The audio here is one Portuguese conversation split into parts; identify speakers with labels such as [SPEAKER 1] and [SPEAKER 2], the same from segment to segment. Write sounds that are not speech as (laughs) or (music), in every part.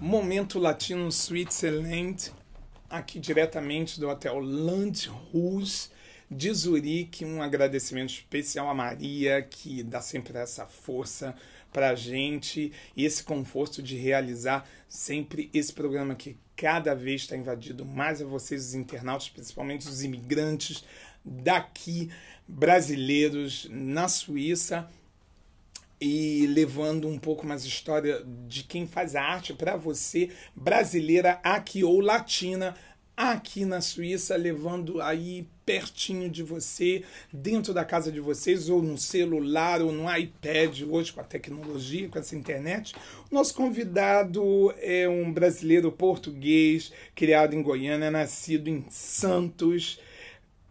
[SPEAKER 1] Momento Latino Switzerland, aqui diretamente do Hotel Landhaus de Zurique. Um agradecimento especial a Maria, que dá sempre essa força para a gente e esse conforto de realizar sempre esse programa que cada vez está invadido mais a vocês, os internautas, principalmente os imigrantes daqui, brasileiros na Suíça e levando um pouco mais história de quem faz a arte para você, brasileira aqui ou latina, aqui na Suíça, levando aí pertinho de você, dentro da casa de vocês, ou no celular, ou no iPad, hoje com a tecnologia, com essa internet. nosso convidado é um brasileiro português, criado em Goiânia, nascido em Santos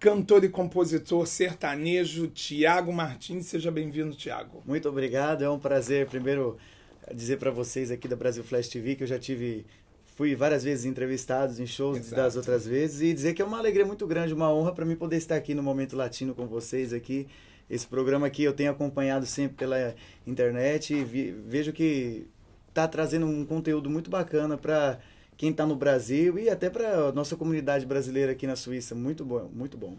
[SPEAKER 1] cantor e compositor sertanejo Tiago Martins. Seja bem-vindo,
[SPEAKER 2] Tiago. Muito obrigado, é um prazer primeiro dizer para vocês aqui da Brasil Flash TV que eu já tive fui várias vezes entrevistado em shows Exato. das outras vezes e dizer que é uma alegria muito grande, uma honra para mim poder estar aqui no momento latino com vocês aqui. Esse programa aqui eu tenho acompanhado sempre pela internet e vi, vejo que está trazendo um conteúdo muito bacana para quem está no Brasil e até para a nossa comunidade brasileira aqui na Suíça. Muito bom, muito bom.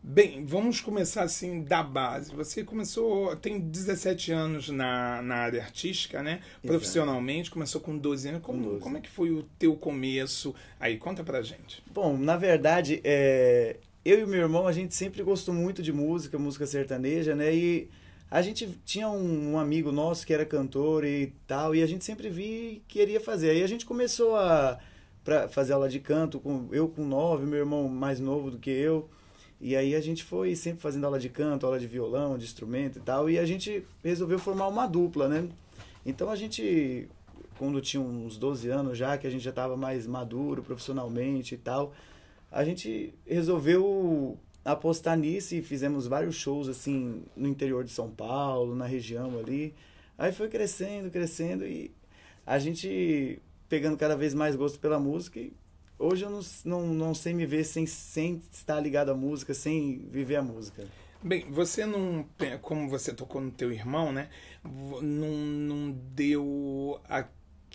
[SPEAKER 2] Bem, vamos começar assim da base. Você começou,
[SPEAKER 1] tem 17 anos na, na área artística, né? Exato. Profissionalmente, começou com 12 anos. Como, 12. como é que foi o teu começo? Aí, conta pra gente.
[SPEAKER 2] Bom, na verdade, é, eu e meu irmão, a gente sempre gostou muito de música, música sertaneja, né? E a gente tinha um, um, amigo nosso que era cantor e tal, e a gente sempre vi e queria fazer. Aí a gente começou a pra fazer aula de canto, com, eu com nove, meu irmão mais novo do que eu. E aí a gente foi sempre fazendo aula de canto, aula de violão, de instrumento e tal, e a gente resolveu formar uma dupla, né? Então a gente, quando tinha uns 12 anos já, que a gente já estava mais maduro profissionalmente e tal, a gente resolveu apostar nisso e fizemos vários shows assim no interior de São Paulo, na região ali. Aí foi crescendo, crescendo e a gente pegando cada vez mais gosto pela música. E hoje eu não, não, não sei me ver sem, sem estar ligado à música, sem viver a música.
[SPEAKER 1] Bem, você não, como você tocou no teu irmão, né? Não, não deu a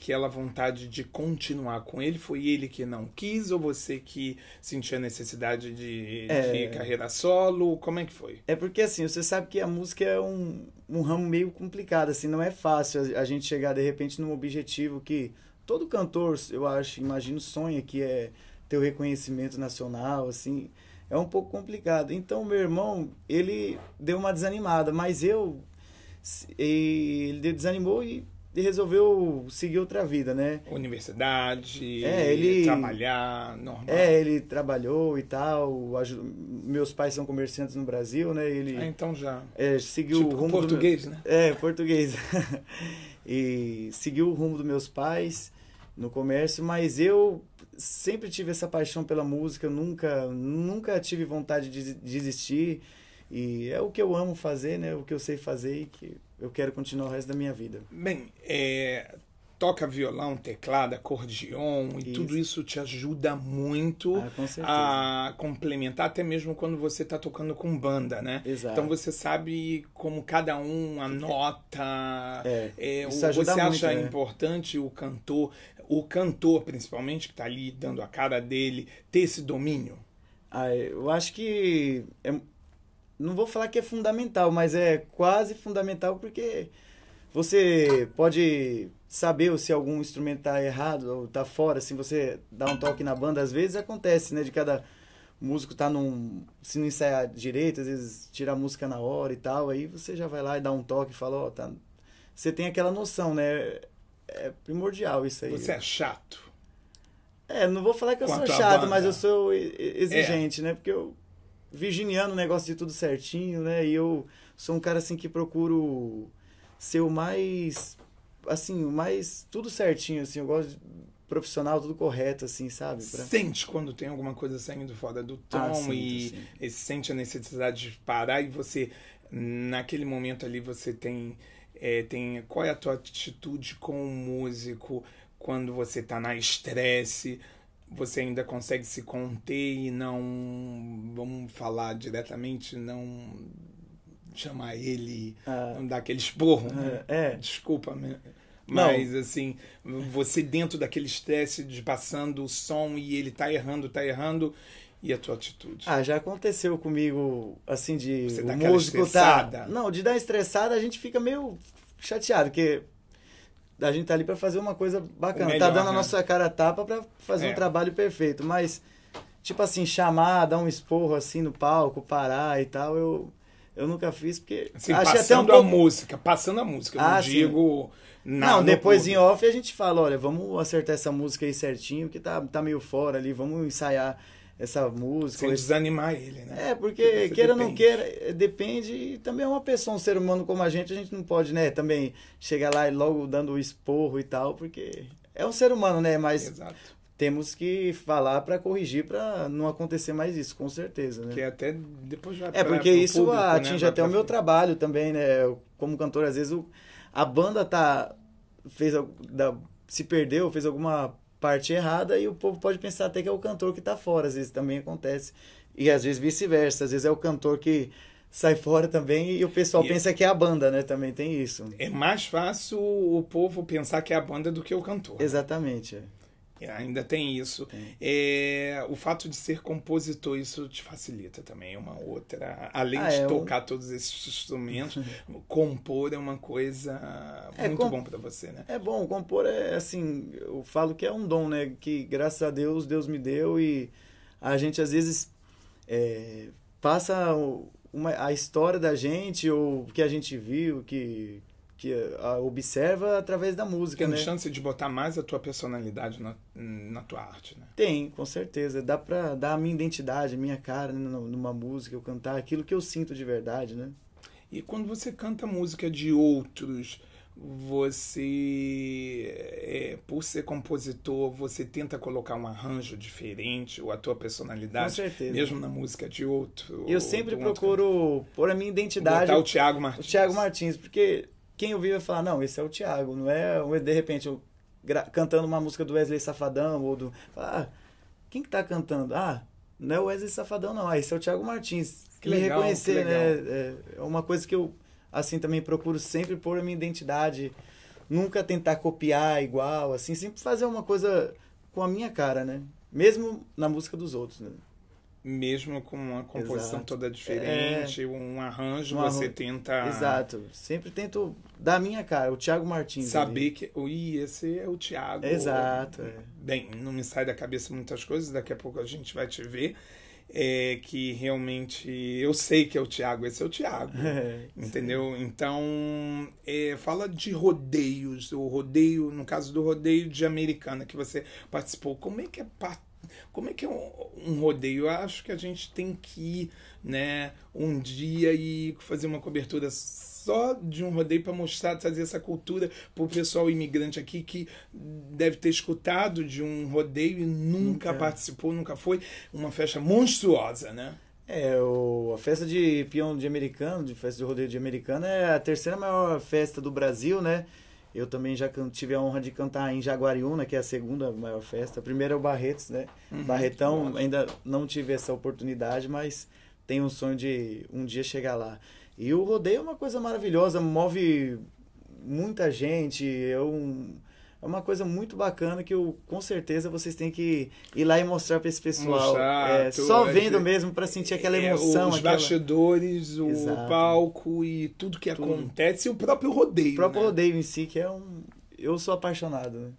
[SPEAKER 1] aquela vontade de continuar com ele? Foi ele que não quis ou você que sentia necessidade de, é... de
[SPEAKER 2] carreira solo? Como é que foi? É porque assim, você sabe que a música é um, um ramo meio complicado, assim, não é fácil a gente chegar de repente num objetivo que todo cantor, eu acho, imagino, sonha que é ter o reconhecimento nacional, assim, é um pouco complicado. Então, meu irmão, ele deu uma desanimada, mas eu ele desanimou e e resolveu seguir outra vida, né? Universidade, é, ele, trabalhar, normal. É, ele trabalhou e tal. Meus pais são comerciantes no Brasil, né? Ele, ah, então já. É, seguiu tipo, o rumo. Português, do... né? É, português. (laughs) e seguiu o rumo dos meus pais no comércio, mas eu sempre tive essa paixão pela música, nunca, nunca tive vontade de desistir. E é o que eu amo fazer, né? O que eu sei fazer e que eu quero continuar o resto da minha vida.
[SPEAKER 1] Bem, é, toca violão, teclado, acordeon isso. e tudo isso te ajuda muito ah, a complementar, até mesmo quando você está tocando com banda, né? Exato. Então você sabe como cada um anota. É, é, isso você muito, acha né? importante o cantor, o cantor principalmente que está ali dando a cara dele, ter esse domínio? Ah,
[SPEAKER 2] eu acho que é não vou falar que é fundamental, mas é quase fundamental porque você pode saber se algum instrumento está errado ou está fora, se assim, você dá um toque na banda, às vezes acontece, né? De cada músico tá num. Se não ensaiar direito, às vezes tira a música na hora e tal, aí você já vai lá e dá um toque e fala, ó, oh, tá. Você tem aquela noção, né? É primordial isso aí. Você é chato. É, não vou falar que eu Quanto sou chato, mas eu sou é. exigente, é. né? Porque eu virginiano, negócio de tudo certinho, né? E eu sou um cara assim que procuro ser o mais assim, o mais tudo certinho assim, eu gosto de profissional, tudo correto, assim, sabe? Pra... Sente quando tem alguma coisa saindo fora do ah, tom ah, e,
[SPEAKER 1] e, sente a necessidade de parar e você, naquele momento ali, você tem, é, tem... Qual é a tua atitude com o músico quando você tá na estresse, você ainda consegue se conter e não, vamos falar diretamente, não chamar ele, ah. não dar aquele esporro, né? é. é. Desculpa, mas não. assim, você dentro daquele estresse de passando o som e ele tá errando, tá errando, e a tua atitude?
[SPEAKER 2] Ah, já aconteceu comigo, assim, de você o músico tá... Não, de dar estressada a gente fica meio chateado, porque a gente tá ali para fazer uma coisa bacana. Tá melhor, tá dando né? a nossa cara a tapa para fazer é. um trabalho perfeito, mas tipo assim, chamar, dar um esporro assim no palco, parar e tal, eu eu nunca fiz porque assim, achei passando até um pouco... a música, passando a música, ah, não sim.
[SPEAKER 1] digo Não, depois em
[SPEAKER 2] off a gente fala, olha, vamos acertar essa música aí certinho, que tá tá meio fora ali, vamos ensaiar essa música. Sem desanimar ele, né? É, porque, porque queira ou não queira, é, depende. E também é uma pessoa, um ser humano como a gente, a gente não pode, né, também chegar lá e logo dando o esporro e tal, porque é um ser humano, né? Mas Exato. temos que falar para corrigir, para não acontecer mais isso, com certeza, né? Que até depois já É, porque isso público, atinge né? até o meu trabalho também, né? Eu, como cantor, às vezes o... a banda tá. fez. Da, se perdeu, fez alguma parte errada e o povo pode pensar até que é o cantor que está fora, às vezes também acontece. E às vezes vice-versa, às vezes é o cantor que sai fora também e o pessoal e é pensa é... que é a banda, né? Também tem isso. É mais fácil o povo pensar que é a banda do que o cantor. Né? Exatamente.
[SPEAKER 1] Né? Ainda tem isso. É, o fato de ser compositor, isso te facilita também. É uma outra. Além ah, de é, tocar eu... todos esses instrumentos, (laughs) compor é uma coisa é, muito com... bom para você, né? É
[SPEAKER 2] bom, compor é assim, eu falo que é um dom, né? Que graças a Deus, Deus me deu e a gente às vezes é, passa uma, a história da gente ou o que a gente viu, que que observa através da música. Tem né? chance de botar mais a tua
[SPEAKER 1] personalidade na, na tua arte, né?
[SPEAKER 2] Tem, com certeza. Dá pra dar a minha identidade, a minha cara né? numa música, eu cantar aquilo que eu sinto de verdade, né? E quando você canta
[SPEAKER 1] música de outros, você, é, por ser compositor, você tenta colocar um arranjo diferente ou a tua personalidade, Com certeza. mesmo na música de outro. Eu sempre procuro
[SPEAKER 2] outro... pôr a minha identidade. Botar o Thiago Martins. O Thiago Martins, porque quem ouvir vai falar, não, esse é o Thiago, não é, de repente, eu cantando uma música do Wesley Safadão, ou do, ah, quem que tá cantando? Ah, não é o Wesley Safadão não, ah, esse é o Thiago Martins. Que me legal, reconhecer, né, é, é uma coisa que eu, assim, também procuro sempre pôr a minha identidade, nunca tentar copiar igual, assim, sempre fazer uma coisa com a minha cara, né, mesmo na música dos outros, né? mesmo com uma composição Exato. toda é. diferente, é... um arranjo, um você tenta. Exato. Sempre tento dar minha cara, o Thiago Martins. Saber ali. que. Ui, esse é o Thiago. Exato. É.
[SPEAKER 1] Bem, não me sai da cabeça muitas coisas, daqui a pouco a gente vai te ver. É que realmente eu sei que é o Thiago, esse é o Thiago. (laughs) É, entendeu? Sim. Então, é, fala de rodeios, o rodeio, no caso do rodeio de Americana que você participou, como é que é participar? Como é que é um, um, rodeio? Eu acho que a gente tem que ir né, um dia e fazer uma cobertura só de um rodeio para mostrar, trazer essa cultura para o pessoal imigrante aqui que deve ter
[SPEAKER 2] escutado de um rodeio e nunca, participou, nunca foi. Uma festa monstruosa, né? É, o, a festa de peão de americano, de festa de rodeio de americano, é a terceira maior festa do Brasil, né? Eu também já tive a honra de cantar em Jaguariúna, que é a segunda maior festa. A primeira é o Barretos, né? Uhum, Barretão, ainda não tive essa oportunidade, mas tenho um sonho de um dia chegar lá. E o rodeio é uma coisa maravilhosa, move muita gente. eu é uma coisa muito bacana que eu, com certeza vocês têm que ir lá e mostrar para esse pessoal. Mostrar, é, só vendo mesmo para sentir aquela emoção. É, os aquela... bastidores, o Exato. palco e tudo que tudo. acontece e o próprio rodeio. O próprio né? rodeio em si, que é um. Eu sou apaixonado. Né?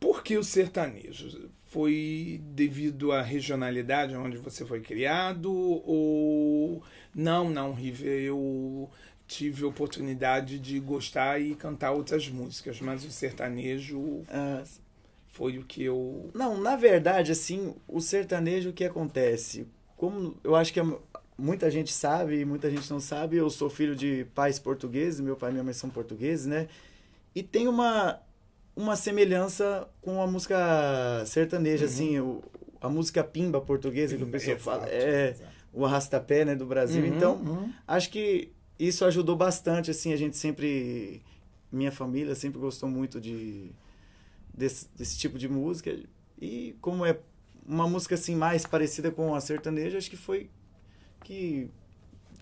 [SPEAKER 2] Por que o sertanejo?
[SPEAKER 1] Foi devido à regionalidade onde você foi criado? Ou não, não, River, eu tive oportunidade de gostar e cantar outras músicas, mas o sertanejo
[SPEAKER 2] ah. foi o que eu. Não, na verdade, assim, o sertanejo o que acontece? Como eu acho que é muita gente sabe e muita gente não sabe, eu sou filho de pais portugueses, meu pai e minha mãe são portugueses, né? E tem uma, uma semelhança com a música sertaneja, uhum. assim, o, a música pimba portuguesa pimba, que o pessoal fala. é, exato. o arrastapé, né, do Brasil. Uhum, então, uhum. acho que isso ajudou bastante, assim, a gente sempre... Minha família sempre gostou muito de desse, desse tipo de música. E como é uma música, assim, mais parecida com a sertaneja, acho que foi que,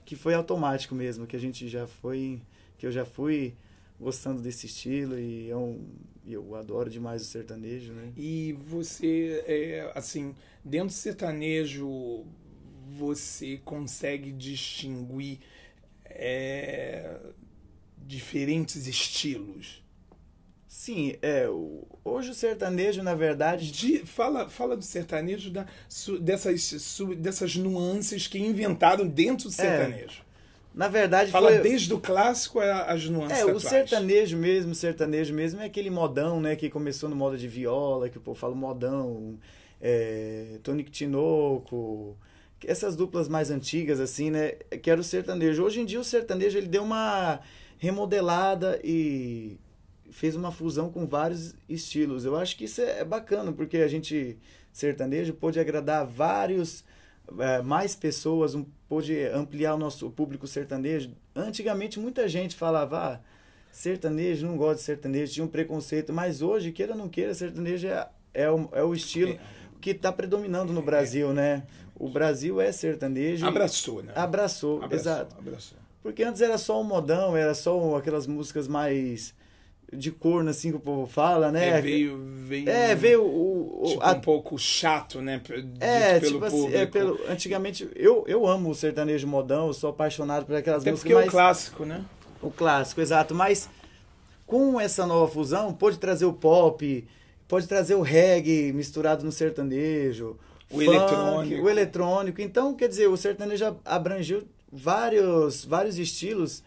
[SPEAKER 2] que foi automático mesmo, que a gente já foi... Que eu já fui gostando desse estilo e é um, eu adoro demais o sertanejo, né? E você, é, assim, dentro do sertanejo,
[SPEAKER 1] você consegue distinguir é, diferentes estilos. Sim, é, hoje o sertanejo, na verdade. De, fala, fala do sertanejo, da, su, dessas,
[SPEAKER 2] su, dessas nuances que inventaram dentro do é. sertanejo. É, na verdade, fala foi, desde o clássico as nuances. É, o sertanejo mesmo, o sertanejo mesmo é aquele modão, né? Que começou no modo de viola, que o povo fala modão, é, Tinoco essas duplas mais antigas, assim, né? Que era o sertanejo. Hoje em dia o sertanejo ele deu uma remodelada e fez uma fusão com vários estilos. Eu acho que isso é, é bacana, porque a gente, sertanejo, pôde agradar vários, é, mais pessoas, um, pôde ampliar o nosso público sertanejo. Antigamente muita gente falava, ah, sertanejo, não gosto de sertanejo, tinha um preconceito, mas hoje, queira ou não queira, sertanejo é, é, o, é o estilo é. que está predominando no Brasil, né? O Brasil é sertanejo. Abraçou, né? Abraçou, abraçou exato. Abraçou. Porque antes era só um modão, era só aquelas músicas mais de corno, assim que o povo fala, né? É,
[SPEAKER 1] veio. veio é, veio
[SPEAKER 2] o. o tipo, a... um pouco
[SPEAKER 1] chato, né? Dito é, pelo tipo público. Assim, é
[SPEAKER 2] pelo, antigamente, eu, eu amo o sertanejo modão, eu sou apaixonado por aquelas Até músicas. Porque mais... é o clássico, né? O clássico, exato. Mas com essa nova fusão, pode trazer o pop, pode trazer o reggae misturado no sertanejo o funk, eletrônico. O eletrônico. Então, quer dizer, o sertanejo abrangiu vários, vários estilos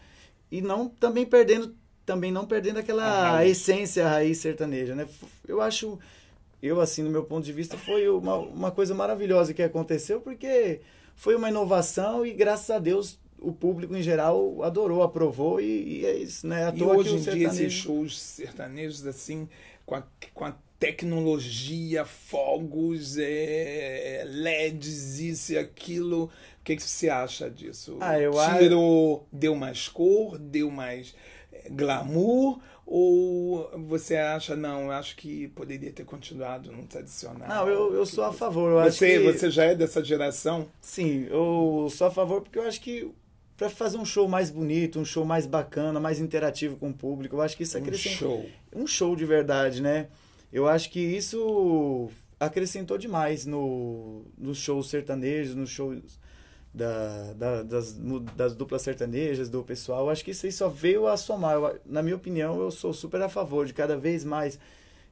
[SPEAKER 2] e não também perdendo também não perdendo aquela a essência, a raiz sertaneja, né? Eu acho eu assim, no meu ponto de vista, foi uma, uma coisa maravilhosa que aconteceu, porque foi uma inovação e graças a Deus o público em geral adorou, aprovou e, e é isso, né? À e hoje em dia esses
[SPEAKER 1] shows sertanejos assim, com a, com a tecnologia, fogos, é, é LEDs, isso e aquilo. O que, que você acha disso? Ah, eu Tirou, acho... deu mais cor, deu mais é, glamour? Ou você acha, não, eu acho que poderia ter continuado no tradicional? Não, eu, eu sou a favor. Eu você, que... você
[SPEAKER 2] já é dessa geração? Sim, eu sou a favor porque eu acho que para fazer um show mais bonito, um show mais bacana, mais interativo com o público, eu acho que isso acrescenta. Um show. Um show de verdade, né? Eu acho que isso acrescentou demais no, nos shows sertanejos, nos shows da, da, das, das, duplas sertanejas, do pessoal. Eu acho que isso aí só veio a somar. Eu, na minha opinião, eu sou super a favor de cada vez mais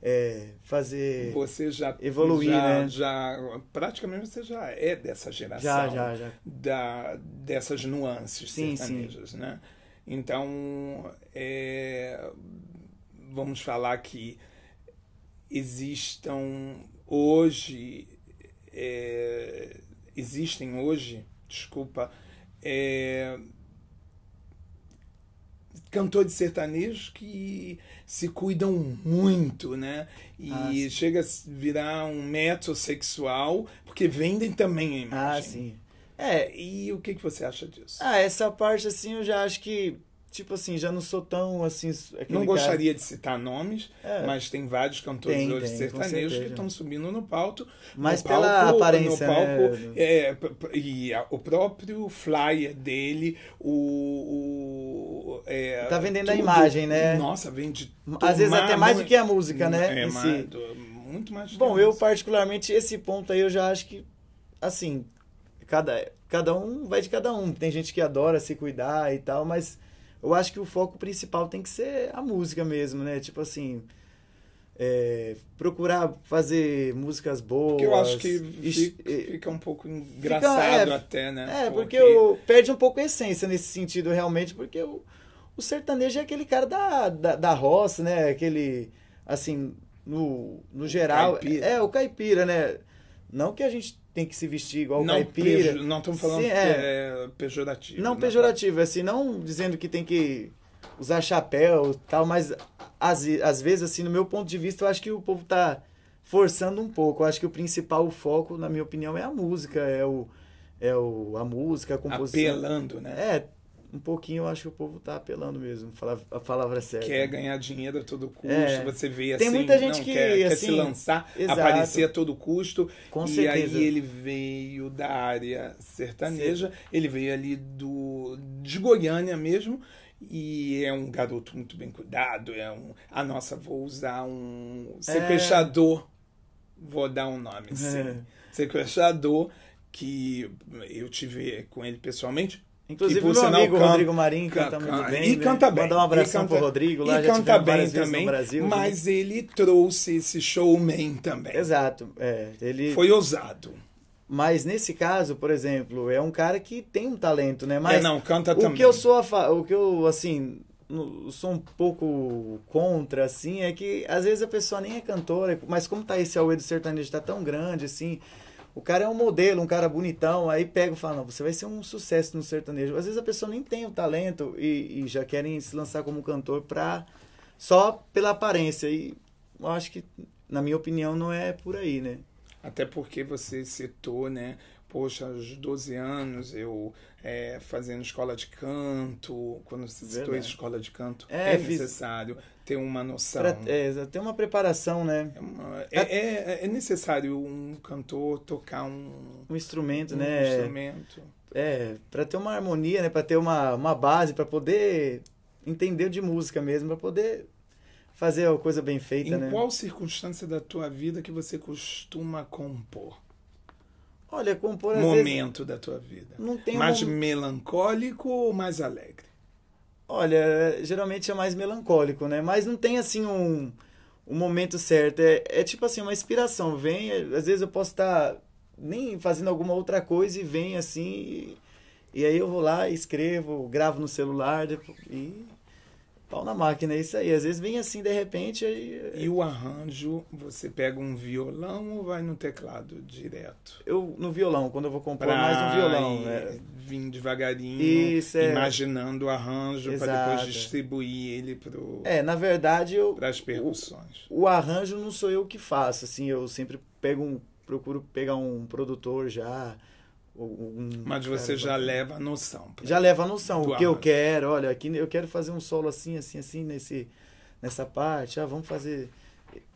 [SPEAKER 2] é, fazer você já evoluir já, né?
[SPEAKER 1] já praticamente você já é dessa geração já, já, já. da dessas nuances sim, sertanejas sim. né então é, vamos falar que existam hoje é, existem hoje, desculpa, é, cantores sertanejos que se cuidam muito, né? E ah, chega a virar um sexual porque vendem também a ah,
[SPEAKER 2] imagem. Ah, sim. É, e o que, que você
[SPEAKER 1] acha disso? Ah,
[SPEAKER 2] essa parte assim eu já acho que tipo assim, já não sou tão assim. Não gostaria
[SPEAKER 1] cara... de citar nomes, é. mas tem vários cantores tem, hoje tem, sertanejos que estão subindo no palco. Mas no pela palco, aparência. No né, palco, né? é, e o próprio flyer dele,
[SPEAKER 2] o. o é, tá vendendo tudo. a imagem, né? Nossa,
[SPEAKER 1] vende. Às vezes até mais do que a música, né? É, mais, muito
[SPEAKER 2] mais. Bom, eu particularmente, esse ponto aí eu já acho que, assim, cada, cada um vai de cada um. Tem gente que adora se cuidar e tal, mas eu acho que o foco principal tem que ser a música mesmo, né? Tipo assim, é, procurar fazer músicas boas. Que eu acho que fica, é, fica um pouco engraçado fica, é,
[SPEAKER 1] até, né? É,
[SPEAKER 2] tipo, porque, porque eu, perde um pouco a essência nesse sentido, realmente, porque o, o sertanejo é aquele cara da, da, da roça, né? Aquele, assim, no, no geral. É, o caipira, né? Não que a gente tem que se vestir igual não caipira. Pejo, não estamos falando se, é.
[SPEAKER 1] é, pejorativo. Não, não né,
[SPEAKER 2] pejorativo, assim, é não dizendo que tem que usar chapéu tal, mas às, às vezes, assim, no meu ponto de vista, eu acho que o povo tá forçando um pouco. Eu acho que o principal o foco, na minha opinião, é a música, é o é o, a música, a tá composição. Apelando, né? É, um pouquinho eu acho que o povo tá apelando mesmo, a palavra certa. Quer ganhar dinheiro a todo custo, é. você vê assim, Tem muita gente não, que, quer, assim, quer se assim, lançar, exato. aparecer a todo custo. Com e certeza. aí ele
[SPEAKER 1] veio da área sertaneja, Sim. ele veio ali do de Goiânia mesmo, e é um garoto muito bem cuidado, é um, a ah, nossa, vou usar um sequestrador, é. vou dar um nome, assim, é. sequestrador, que eu tive com ele pessoalmente, Inclusive o tipo, meu amigo canta, Rodrigo Marinho canta, canta muito bem. E né? canta bem. Mandar um abração canta, pro Rodrigo lá, e já canta bem também, Brasil, Mas viu? ele trouxe
[SPEAKER 2] esse showman também. Exato. É, ele... Foi ousado. Mas nesse caso, por exemplo, é um cara que tem um talento, né? Mas é, não, canta o também. Que eu sou fa... O que eu, assim, sou um pouco contra, assim, é que às vezes a pessoa nem é cantora, mas como tá esse do Sertanejo, tá tão grande, assim o cara é um modelo, um cara bonitão, aí pega e fala, não, você vai ser um sucesso no sertanejo. Às vezes a pessoa nem tem o talento e, e já querem se lançar como cantor pra, só pela aparência. E eu acho que, na minha opinião, não é por aí, né? Até porque você citou, né?
[SPEAKER 1] Poxa, aos 12 anos eu é, fazendo escola de canto, quando se citou Verdade. escola de canto, é, é necessário. Fiz ter uma noção. Pra, é, ter uma preparação,
[SPEAKER 2] né? É, é, é, é, necessário um cantor tocar um, um instrumento, um né?
[SPEAKER 1] Instrumento.
[SPEAKER 2] É, para ter uma harmonia, né? Para ter uma, uma base, para poder entender de música mesmo, para poder fazer a coisa bem feita, em né? Em qual
[SPEAKER 1] circunstância da tua vida que você costuma compor?
[SPEAKER 2] Olha, compor às Momento vezes, da tua vida. Não tem mais um... melancólico ou mais alegre? Olha, geralmente é mais melancólico, né? Mas não tem assim um, um momento certo. É, é tipo assim, uma inspiração. Vem, é, às vezes eu posso estar tá nem fazendo alguma outra coisa e vem assim. E, e aí eu vou lá, escrevo, gravo no celular e pau na máquina, é isso aí. Às vezes vem assim de repente. É. E o arranjo,
[SPEAKER 1] você pega um violão ou vai no teclado direto? Eu no violão, quando eu vou comprar pra... mais no violão. Né? Vim devagarinho, isso, é... imaginando o arranjo para depois
[SPEAKER 2] distribuir ele pro. É, na verdade eu. Para as percussões. O, o, arranjo não sou eu que faço, assim, eu sempre pego um, procuro pegar um produtor já um, Mas você cara, já
[SPEAKER 1] pra... leva a noção. Já leva a
[SPEAKER 2] noção. O que eu quero, olha, aqui eu quero fazer um solo assim, assim, assim, nesse, nessa parte. Ah, vamos fazer.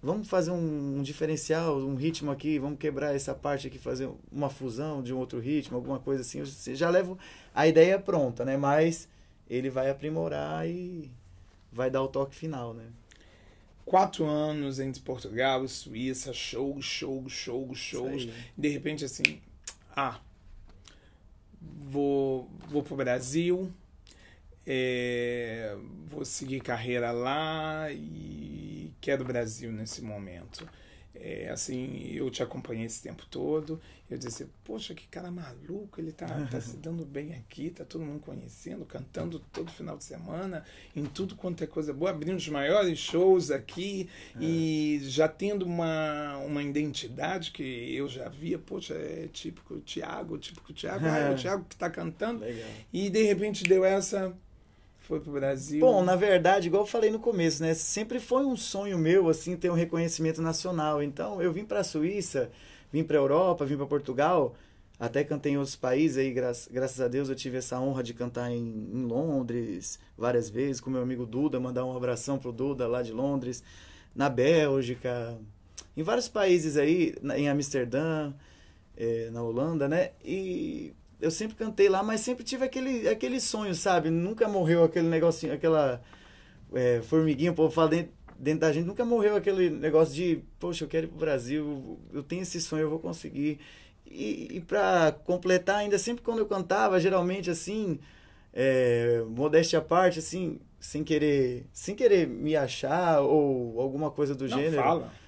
[SPEAKER 2] Vamos fazer um, um diferencial, um ritmo aqui, vamos quebrar essa parte aqui, fazer uma fusão de um outro ritmo, alguma coisa assim. Eu já levo a ideia é pronta, né? Mas ele vai aprimorar e vai dar o toque final, né? quatro anos entre
[SPEAKER 1] Portugal e Suíça, show, show, show, shows. De repente, assim, ah, vou, vou para o Brasil, é, vou seguir carreira lá e quero o Brasil nesse momento. É, assim, eu te acompanhei esse tempo todo. Eu disse, poxa, que cara maluco, ele tá, tá se dando bem aqui, tá todo mundo conhecendo, cantando todo final de semana, em tudo quanto é coisa boa, abrindo os maiores shows aqui é. e já tendo uma, uma identidade que eu já via, poxa, é típico o
[SPEAKER 2] típico Tiago, é. (laughs) Ah, é o Tiago
[SPEAKER 1] que tá cantando. Legal.
[SPEAKER 2] E de repente deu essa foi pro Brasil? Bom, na verdade, igual eu falei no começo, né? Sempre foi um sonho meu, assim, ter um reconhecimento nacional. Então, eu vim para a Suíça, vim para a Europa, vim para Portugal, até cantei em outros países aí, gra graças a Deus eu tive essa honra de cantar em, em, Londres várias vezes, com meu amigo Duda, mandar um abração pro Duda lá de Londres, na Bélgica, em vários países aí, em Amsterdã, eh, na Holanda, né? E eu sempre cantei lá, mas sempre tive aquele, aquele sonho, sabe? Nunca morreu aquele negocinho, aquela é, formiguinha, o povo fala dentro, dentro, da gente, nunca morreu aquele negócio de, poxa, eu quero ir pro Brasil, eu tenho esse sonho, eu vou conseguir. E, e para completar, ainda sempre quando eu cantava, geralmente assim, é, modéstia à parte, assim, sem querer, sem querer me achar ou alguma coisa do Não gênero. Fala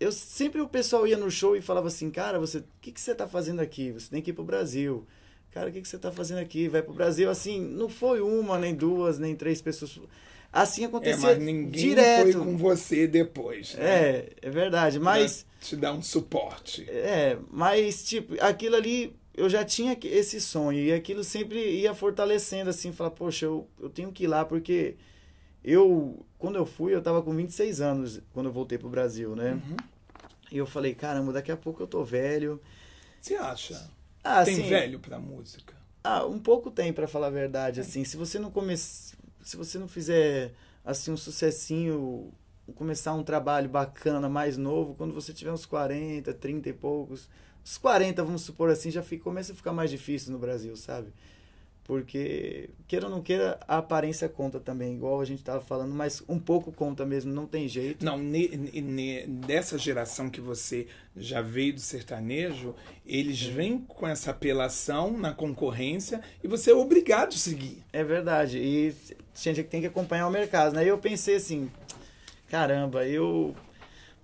[SPEAKER 2] eu sempre o pessoal ia no show e falava assim, cara, você, o que, que você está fazendo aqui? Você tem que ir pro Brasil. Cara, o que, que você está fazendo aqui? Vai para o Brasil. Assim, não foi uma, nem duas, nem três pessoas. Assim aconteceu é, mas ninguém direto. foi com você depois. Né? É, é verdade. Mas. Pra te dar um suporte. É, mas, tipo, aquilo ali eu já tinha esse sonho e aquilo sempre ia fortalecendo assim, falar, poxa, eu, eu tenho que ir lá porque eu quando eu fui, eu tava com 26 anos quando eu voltei para o Brasil, né? Uhum. E eu falei, caramba, daqui a pouco eu tô velho. Você acha?
[SPEAKER 1] Ah, tem assim, velho
[SPEAKER 2] pra música? Ah, um pouco tem, para falar a verdade, é. assim. Se você não comece se você não fizer assim um sucessinho, começar um trabalho bacana, mais novo, quando você tiver uns 40, 30 e poucos, os 40, vamos supor assim, já fica, começa a ficar mais difícil no Brasil, sabe? Porque, queira ou não queira, a aparência conta também, igual a gente estava falando, mas um pouco conta mesmo, não tem jeito. Não,
[SPEAKER 1] ne, ne, dessa geração que você já veio do sertanejo, eles é. vêm com essa
[SPEAKER 2] apelação na concorrência e você é obrigado a seguir. É verdade, e gente tem que acompanhar o mercado, né? E eu pensei assim, caramba, eu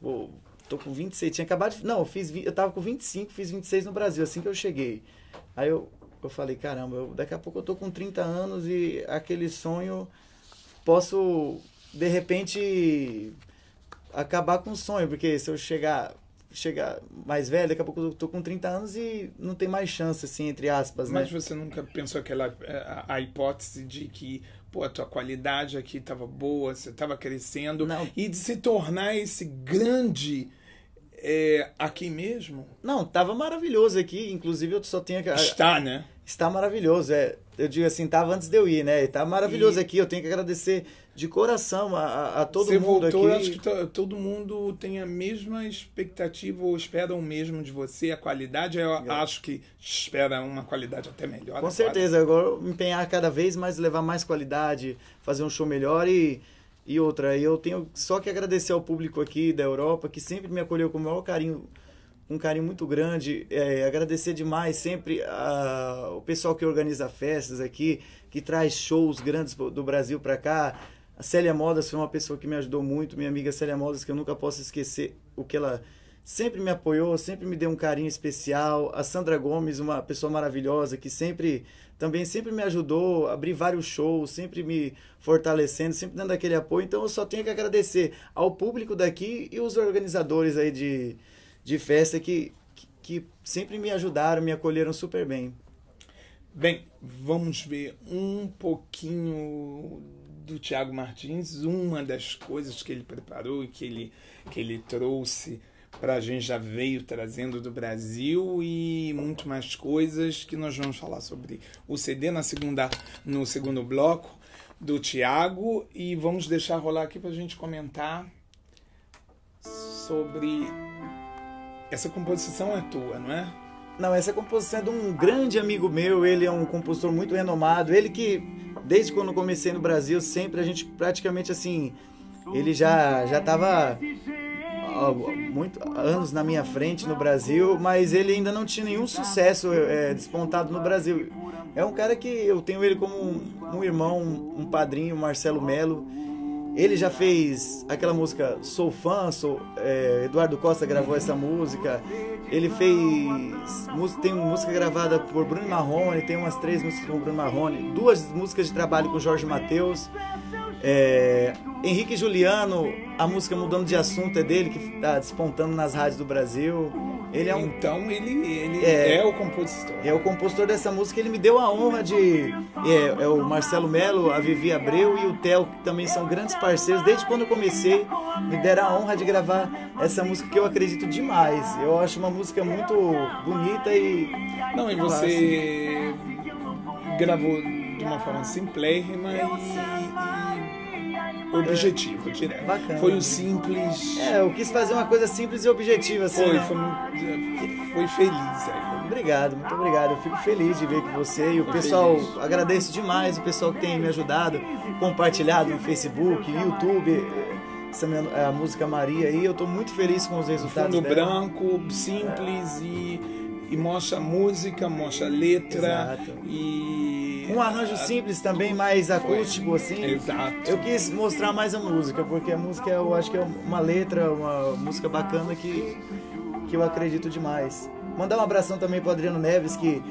[SPEAKER 2] vou, tô com 26, tinha acabado de... Não, eu, fiz, eu tava com 25, fiz 26 no Brasil, assim que eu cheguei. Aí eu eu falei, caramba, eu, daqui a pouco eu tô com 30 anos e aquele sonho posso de repente acabar com o sonho, porque se eu chegar chegar mais velho, daqui a pouco eu tô com 30 anos e não tem mais chance, assim, entre aspas, né? Mas né? você
[SPEAKER 1] nunca pensou aquela eh, a, a, hipótese de que, pô, a tua qualidade aqui tava boa, você tava crescendo, não. e de se tornar esse grande é, aqui mesmo?
[SPEAKER 2] Não, tava maravilhoso aqui. Inclusive, eu só tinha que. Está, né? Está maravilhoso. É, eu digo assim, tava antes de eu ir, né? Tá maravilhoso e... aqui. Eu tenho que agradecer de coração a, a todo Você mundo voltou, aqui. Eu acho
[SPEAKER 1] que todo mundo tem a mesma expectativa ou espera o mesmo de você. A qualidade, eu é. acho que espera uma qualidade até melhor. Com certeza.
[SPEAKER 2] Agora, empenhar cada vez mais, levar mais qualidade, fazer um show melhor e e outra, eu tenho só que agradecer ao público aqui da Europa, que sempre me acolheu com o maior carinho, um carinho muito grande. É, agradecer demais sempre a, o pessoal que organiza festas aqui, que traz shows grandes do Brasil para cá. A Célia Modas foi uma pessoa que me ajudou muito, minha amiga Célia Modas, que eu nunca posso esquecer o que ela sempre me apoiou, sempre me deu um carinho especial. A Sandra Gomes, uma pessoa maravilhosa, que sempre também sempre me ajudou a abrir vários shows, sempre me fortalecendo, sempre dando aquele apoio. Então eu só tenho que agradecer ao público daqui e os organizadores aí de, de festa que, que, que sempre me ajudaram, me acolheram super bem. Bem, vamos ver um pouquinho
[SPEAKER 1] do Tiago Martins, uma das coisas que ele preparou e que ele, que ele trouxe para a gente já veio trazendo do Brasil e muito mais coisas que nós vamos falar sobre o CD na segunda, no segundo bloco do Tiago e vamos deixar rolar aqui para a gente comentar
[SPEAKER 2] sobre essa composição é tua, não é? Não, essa composição é de um grande amigo meu, ele é um compositor muito renomado, ele que desde quando comecei no Brasil sempre a gente praticamente assim, ele já já tava muito, anos na minha frente no Brasil, mas ele ainda não tinha nenhum sucesso é, despontado no Brasil. É um cara que eu tenho ele como um, um irmão, um, padrinho, Marcelo Melo. Ele já fez aquela música Sou Fã, sou, é, Eduardo Costa gravou essa música. Ele fez. Tem uma música gravada por Bruno Marrone, tem umas três músicas com Bruno Marrone, duas músicas de trabalho com Jorge Matheus. É, Henrique Juliano, a música Mudando de Assunto é dele, que está despontando nas rádios do Brasil. Ele é um, então ele, ele é, é, o compositor. É o compositor dessa música. Ele me deu a honra de. É, é o Marcelo Melo, a Vivi Abreu e o Theo, que também são grandes parceiros. Desde quando eu comecei, me deram a honra de gravar essa música que eu acredito demais. Eu acho uma música muito bonita e. Não, e você fácil. gravou de uma forma
[SPEAKER 1] simplérrima e objetivo, direto. Bacana. Foi o simples. É, eu quis fazer uma coisa
[SPEAKER 2] simples e objetiva, assim. Foi, foi, foi feliz aí. Obrigado, muito obrigado. Eu fico feliz de ver que você e o pessoal, feliz. agradeço demais o pessoal que tem me ajudado, compartilhado no Facebook, YouTube essa minha, a música Maria aí. Eu estou muito feliz com os resultados. Fundo dela. branco, simples é. e e mostra música, mostra letra Exato. e um arranjo simples também, mais acústico assim. Exato. Eu quis mostrar mais a música, porque a música eu acho que é uma letra, uma música bacana que que eu acredito demais. Mandar um abração também para Adriano Neves que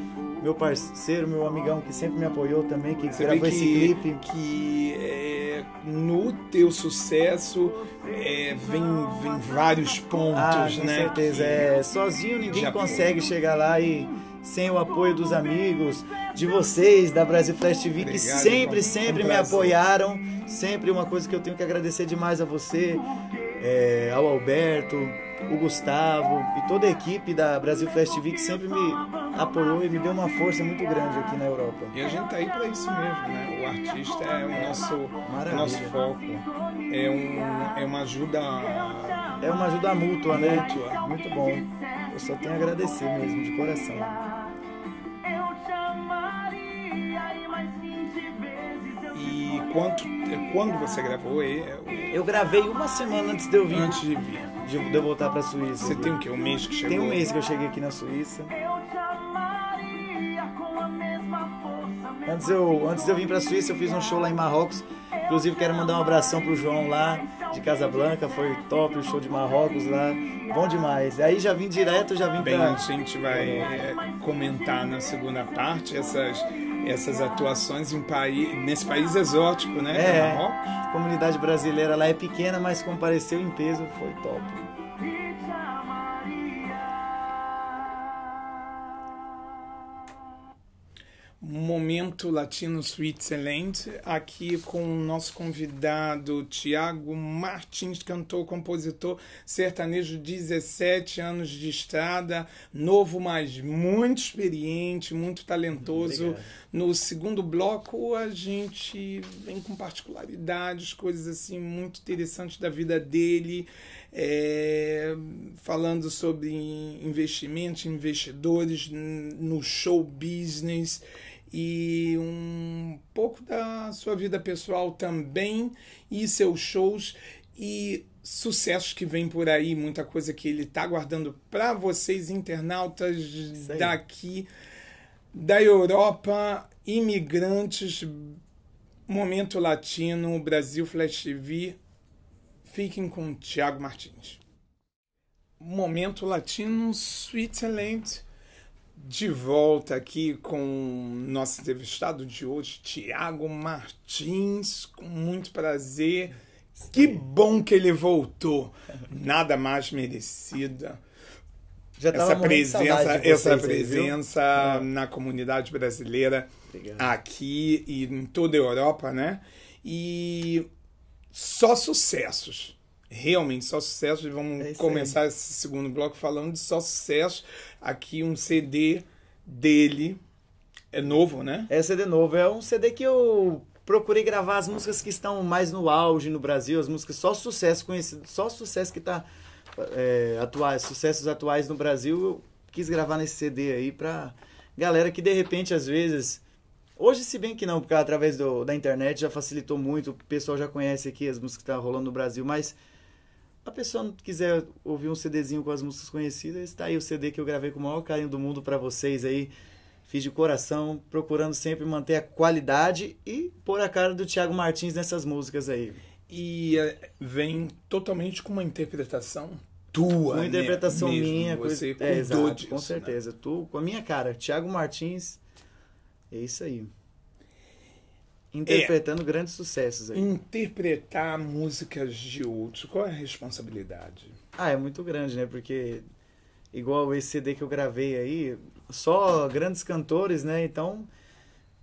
[SPEAKER 2] meu parceiro, meu amigão que sempre me apoiou também, que Você gravou que, esse clipe.
[SPEAKER 1] Que é, no teu sucesso é, vem, vem vários pontos,
[SPEAKER 2] ah, com né? certeza. É, sozinho ninguém Já consegue chegar lá e sem o apoio dos amigos, de vocês, da Brasil Flash TV, Obrigado, que sempre, sempre um me apoiaram. Sempre uma coisa que eu tenho que agradecer demais a você, é, ao Alberto, o Gustavo e toda a equipe da Brasil Flash TV que sempre me apoiou e me deu uma força muito grande aqui na Europa.
[SPEAKER 1] E a gente tá aí para isso mesmo, né? O artista é o nosso,
[SPEAKER 2] nosso foco, é, um, é uma ajuda... É uma ajuda mútua, né? Mútua. Muito bom. Eu só tenho a agradecer mesmo, de coração. E quanto,
[SPEAKER 1] quando você gravou? Eu... É, é eu gravei uma semana antes de eu vir. Antes de vir. De, de eu voltar
[SPEAKER 2] para a Suíça. Você tem o quê? Um mês que chegou? Tem um mês que eu cheguei aqui na Suíça. Antes eu, antes eu vim para a Suíça, eu fiz um show lá em Marrocos. Inclusive quero mandar um abração pro João lá de Casablanca, foi top o show de Marrocos lá, bom demais. Aí já vim direto, já vim para. Bem, a
[SPEAKER 1] gente vai eh, comentar na segunda parte essas essas atuações em país, nesse país exótico, né? É,
[SPEAKER 2] Marrocos. A comunidade brasileira lá é pequena, mas compareceu em peso, foi top.
[SPEAKER 1] Momento Latino Switzerland, aqui com o nosso convidado Tiago Martins, cantor, compositor, sertanejo, 17 anos de estrada, novo, mas muito experiente, muito talentoso. Obrigado. No segundo bloco, a gente vem com particularidades, coisas assim muito interessantes da vida dele é, falando sobre investimentos, investidores no show business e um pouco da sua vida pessoal também e seus shows e sucessos que vem por aí, muita coisa que ele está guardando para vocês internautas daqui da Europa, imigrantes, momento latino, Brasil Flash TV Fiquem com Tiago Martins. Momento Latino Switzerland. De volta aqui com nosso entrevistado de hoje, Tiago Martins. Com muito prazer. Que bom que ele voltou. Nada mais merecida. Já essa presença, vocês, essa presença aí, é. na comunidade brasileira Obrigado. aqui e em toda a Europa, né? E só sucessos. Realmente só sucessos. Vamos é começar aí. esse segundo bloco falando de só sucessos. Aqui um CD dele.
[SPEAKER 2] É novo, né? É CD novo. É um CD que eu procurei gravar as músicas que estão mais no auge no Brasil, as músicas só sucesso conhecido, só sucesso que está é, atuais, sucessos atuais no Brasil. Eu quis gravar nesse CD aí pra galera que de repente às vezes Hoje, se bem que não, porque através do, da internet já facilitou muito, o pessoal já conhece aqui as músicas que estão tá rolando no Brasil, mas a pessoa não quiser ouvir um CDzinho com as músicas conhecidas, está aí o CD que eu gravei com o maior carinho do mundo para vocês aí. Fiz de coração, procurando sempre manter a qualidade e pôr a cara do Thiago Martins nessas músicas aí. E é, vem totalmente com uma interpretação
[SPEAKER 1] tua, Uma interpretação né? minha. Você coisa... é, exato, disso,
[SPEAKER 2] com né? certeza. Né? Tu, com a minha cara, Thiago Martins é isso aí. É. Interpretando é, grandes sucessos. Aí. Interpretar músicas de outros, qual é a responsabilidade? Ah, é muito grande, né? Porque, igual esse CD que eu gravei aí, só grandes cantores, né? Então,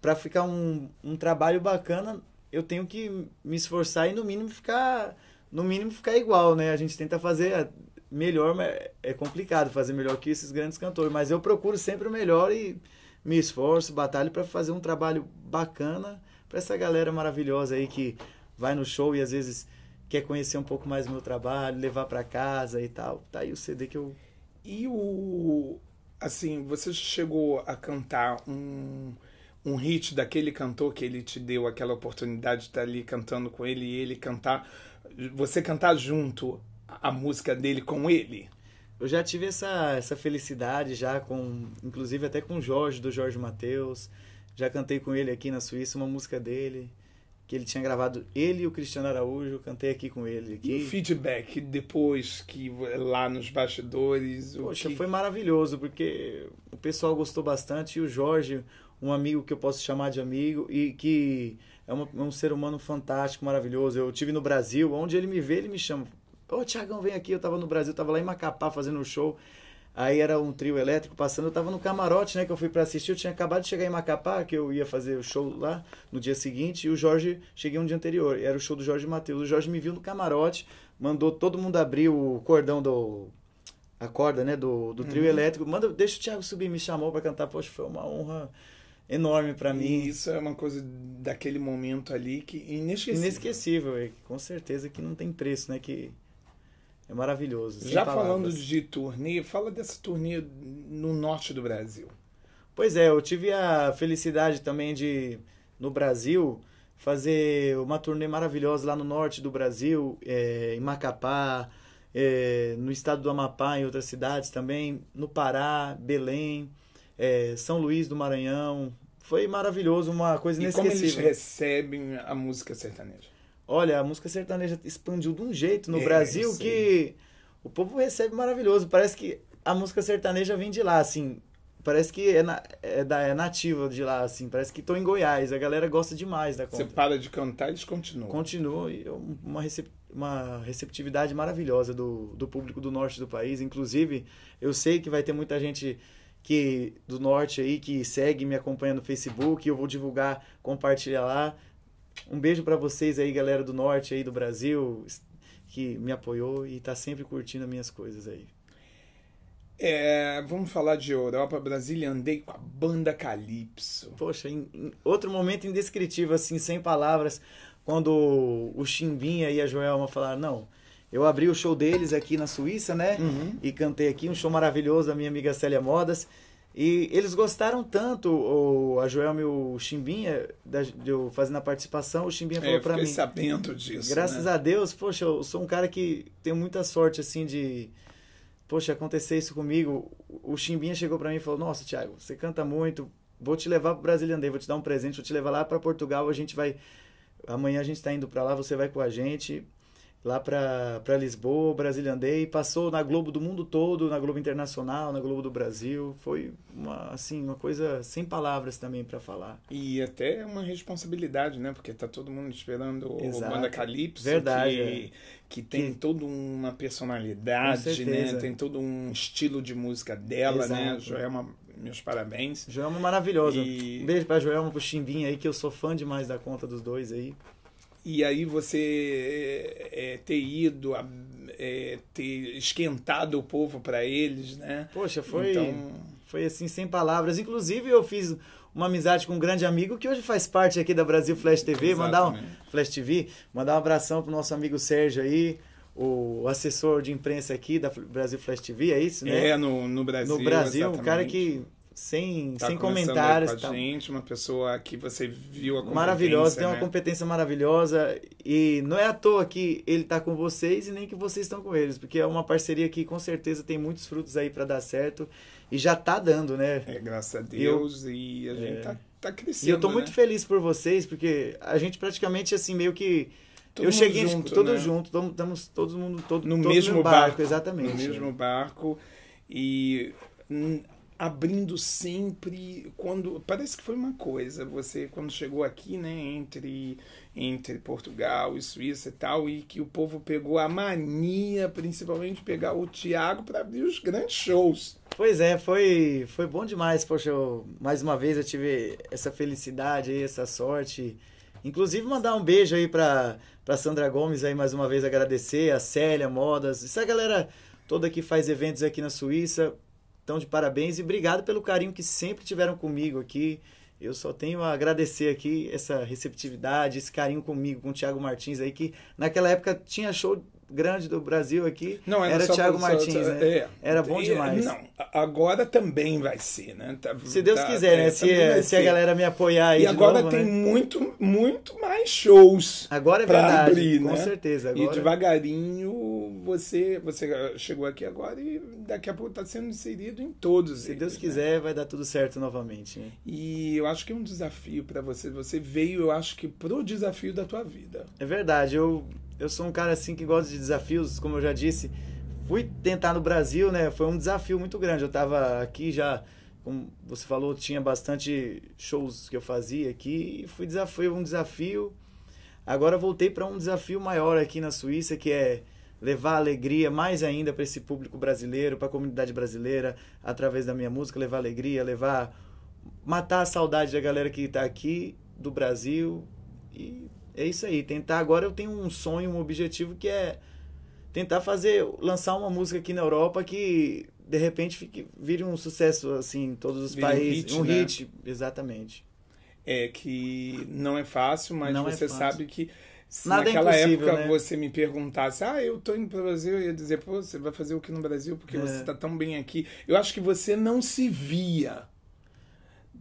[SPEAKER 2] para ficar um, um trabalho bacana, eu tenho que me esforçar e, no mínimo, ficar no mínimo ficar igual, né? A gente tenta fazer melhor, mas é complicado fazer melhor que esses grandes cantores. Mas eu procuro sempre o melhor e me esforço, batalho para fazer um trabalho bacana para essa galera maravilhosa aí que vai no show e às vezes quer conhecer um pouco mais do meu trabalho, levar para casa e tal. Tá aí o CD que eu
[SPEAKER 1] E o assim, você chegou a cantar um um hit daquele cantor que ele te deu aquela oportunidade de estar tá ali cantando com ele e ele cantar, você cantar junto a música dele com ele?
[SPEAKER 2] eu já tive essa, essa felicidade já com, inclusive até com o Jorge, do Jorge Mateus. Já cantei com ele aqui na Suíça uma música dele, que ele tinha gravado, ele e o Cristiano Araújo, cantei aqui com ele. Aqui. E o feedback depois que lá nos bastidores? Poxa, que... foi maravilhoso, porque o pessoal gostou bastante e o Jorge, um amigo que eu posso chamar de amigo e que é um, é um ser humano fantástico, maravilhoso. Eu tive no Brasil, onde ele me vê, ele me chama Ô, Tiagão, vem aqui. Eu tava no Brasil, tava lá em Macapá fazendo um show. Aí era um trio elétrico passando, eu tava no camarote, né, que eu fui para assistir, eu tinha acabado de chegar em Macapá, que eu ia fazer o show lá no dia seguinte, e o Jorge, cheguei um dia anterior, era o show do Jorge Matheus. O Jorge me viu no camarote, mandou todo mundo abrir o cordão do a corda, né, do, do trio uhum. elétrico. Manda, deixa o Thiago subir, me chamou para cantar. Poxa, foi uma honra enorme para mim. isso é uma coisa daquele momento ali que inesquecível. Inesquecível, com certeza que não tem preço, né, que é maravilhoso. Já palavras. falando de turnê, fala dessa turnê no norte do Brasil. Pois é, eu tive a felicidade também de, no Brasil, fazer uma turnê maravilhosa lá no norte do Brasil, é, em Macapá, é, no estado do Amapá, em outras cidades também, no Pará, Belém, é, São Luís do Maranhão. Foi maravilhoso, uma coisa inesquecível. E como eles recebem a música sertaneja? Olha, a música sertaneja expandiu de um jeito no é, Brasil sim. que o povo recebe maravilhoso. Parece que a música sertaneja vem de lá, assim. Parece que é, na, é, da, é nativa de lá, assim. Parece que tô em Goiás. A galera gosta demais da conta. Você para de cantar, eles continuam. Continua. E é uma, recep, uma receptividade maravilhosa do, do público do norte do país. Inclusive, eu sei que vai ter muita gente que do norte aí que segue me acompanha no Facebook. Eu vou divulgar, compartilhar lá. Um beijo para vocês aí, galera do norte aí do Brasil, que me apoiou e tá sempre curtindo as minhas coisas aí. É, vamos falar de Europa, Brasília, andei com a banda Calypso. Poxa, em, em outro momento indescritível, assim, sem palavras, quando o Chimbinha e a Joelma falaram, não, eu abri o show deles aqui na Suíça, né, uhum. e cantei aqui um show maravilhoso da minha amiga Célia Modas, e eles gostaram tanto, o, a Joelma e o Chimbinha, da, de eu fazendo a participação, o Chimbinha é, falou é, para mim. sabendo disso. Graças né? a Deus, poxa, eu sou um cara que tenho muita sorte, assim, de. Poxa, acontecer isso comigo. O Chimbinha chegou para mim e falou: Nossa, Thiago, você canta muito, vou te levar pro Brasília Andei, vou te dar um presente, vou te levar lá para Portugal, a gente vai. Amanhã a gente tá indo para lá, você vai com a gente lá para Lisboa, Brasil Andei, passou na Globo do mundo todo, na Globo Internacional, na Globo do Brasil. Foi uma, assim, uma coisa sem palavras também para falar. E até uma responsabilidade, né? Porque tá todo mundo esperando Exato. o Banda Calypso, Verdade, que, é.
[SPEAKER 1] que tem que... toda uma personalidade, né? Tem todo um estilo de música dela, né? Exato. né? Joelma meus parabéns.
[SPEAKER 2] Joelma maravilhosa. E... Um beijo pra Joelma, pro Chimbinha aí, que eu sou fã demais da conta dos dois aí.
[SPEAKER 1] E aí você é, é, ter ido, a, é, ter esquentado
[SPEAKER 2] o povo para eles, né? Poxa, foi, então... foi assim, sem palavras. Inclusive, eu fiz uma amizade com um grande amigo que hoje faz parte aqui da Brasil Flash TV. Exatamente. Mandar um, Flash TV, mandar um abração pro nosso amigo Sérgio aí o assessor de imprensa aqui da Brasil Flash TV, é isso, né? É, no, no Brasil. No Brasil, exatamente. um cara que sem, tá sem comentários. Com a tá...
[SPEAKER 1] gente, uma pessoa que você viu a competência. Maravilhosa, tem uma né?
[SPEAKER 2] competência maravilhosa. E não é à toa que ele está com vocês e nem que vocês estão com eles, porque é uma parceria que com certeza tem muitos frutos aí para dar certo. E já está dando, né? É, graças a Deus. Eu, e
[SPEAKER 1] a é. gente está é... tá crescendo. Tá e eu estou né? muito
[SPEAKER 2] feliz por vocês, porque a gente praticamente, assim, meio que. Todo eu cheguei junto, todos né? juntos, estamos todo mundo todo, no todo mesmo barco, barco, exatamente. No mesmo
[SPEAKER 1] barco. E abrindo sempre quando parece que foi uma coisa você quando chegou aqui né entre entre Portugal e Suíça e tal e que o povo pegou a mania principalmente pegar o Tiago
[SPEAKER 2] para abrir os grandes shows pois é foi foi bom demais poxa eu, mais uma vez eu tive essa felicidade aí essa sorte inclusive mandar um beijo aí para para Sandra Gomes aí mais uma vez agradecer a Célia Modas essa galera toda que faz eventos aqui na Suíça então, de parabéns e obrigado pelo carinho que sempre tiveram comigo aqui. Eu só tenho a agradecer aqui essa receptividade, esse carinho comigo, com o Thiago Martins aí, que naquela época tinha show grande do Brasil aqui não, era, era Thiago Martins, só, né? é, Era bom demais. Não, agora
[SPEAKER 1] também vai ser, né? Tá, se Deus tá, quiser, né? É, se, se a galera me apoiar aí E agora novo, tem né? muito, muito mais shows. Agora é verdade, abrir, com né? certeza. Agora... E devagarinho você, você chegou aqui agora e daqui a pouco está sendo inserido em todos. Se eles, Deus né? quiser, né? vai dar tudo certo novamente. Né?
[SPEAKER 2] E eu acho que é um desafio para você. Você veio, eu acho que, pro desafio da tua vida. É verdade. Eu eu sou um cara assim que gosta de desafios, como eu já disse. Fui tentar no Brasil, né? Foi um desafio muito grande. Eu estava aqui já, como você falou, tinha bastante shows que eu fazia aqui e fui desafio, um desafio. Agora voltei para um desafio maior aqui na Suíça, que é levar alegria mais ainda para esse público brasileiro, para a comunidade brasileira, através da minha música, levar alegria, levar matar a saudade da galera que está aqui do Brasil e é isso aí, tentar agora eu tenho um sonho, um objetivo que é tentar fazer lançar uma música aqui na Europa que de repente fique, vire um sucesso assim em todos os vire países, um hit, um né? hit exatamente.
[SPEAKER 1] É que não é fácil, mas não é você é fácil. sabe que se Nada é naquela é época né? você me perguntasse, ah, eu tô indo para o Brasil, eu ia dizer, pô, você vai fazer o que no Brasil porque é. você tá tão bem aqui. Eu acho que você não se via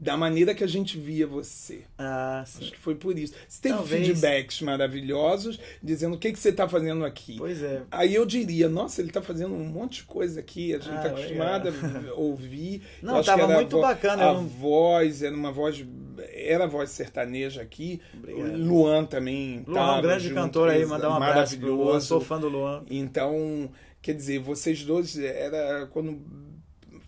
[SPEAKER 1] da maneira que a gente via você. Ah, sim. Acho que foi por isso. Você teve Talvez. feedbacks maravilhosos dizendo o que, que você está fazendo aqui. Pois é. Aí eu diria, nossa, ele está fazendo um monte de coisa aqui, a gente está ah, acostumado é. a (laughs) ouvir. Não, estava muito bacana. A não... voz, era uma voz, era voz sertaneja aqui. Obrigado. Luan também. Luan, um grande junto, cantor aí, mandar um abraço pro Luan, sou fã do Luan. Então, quer dizer, vocês dois, eh, era quando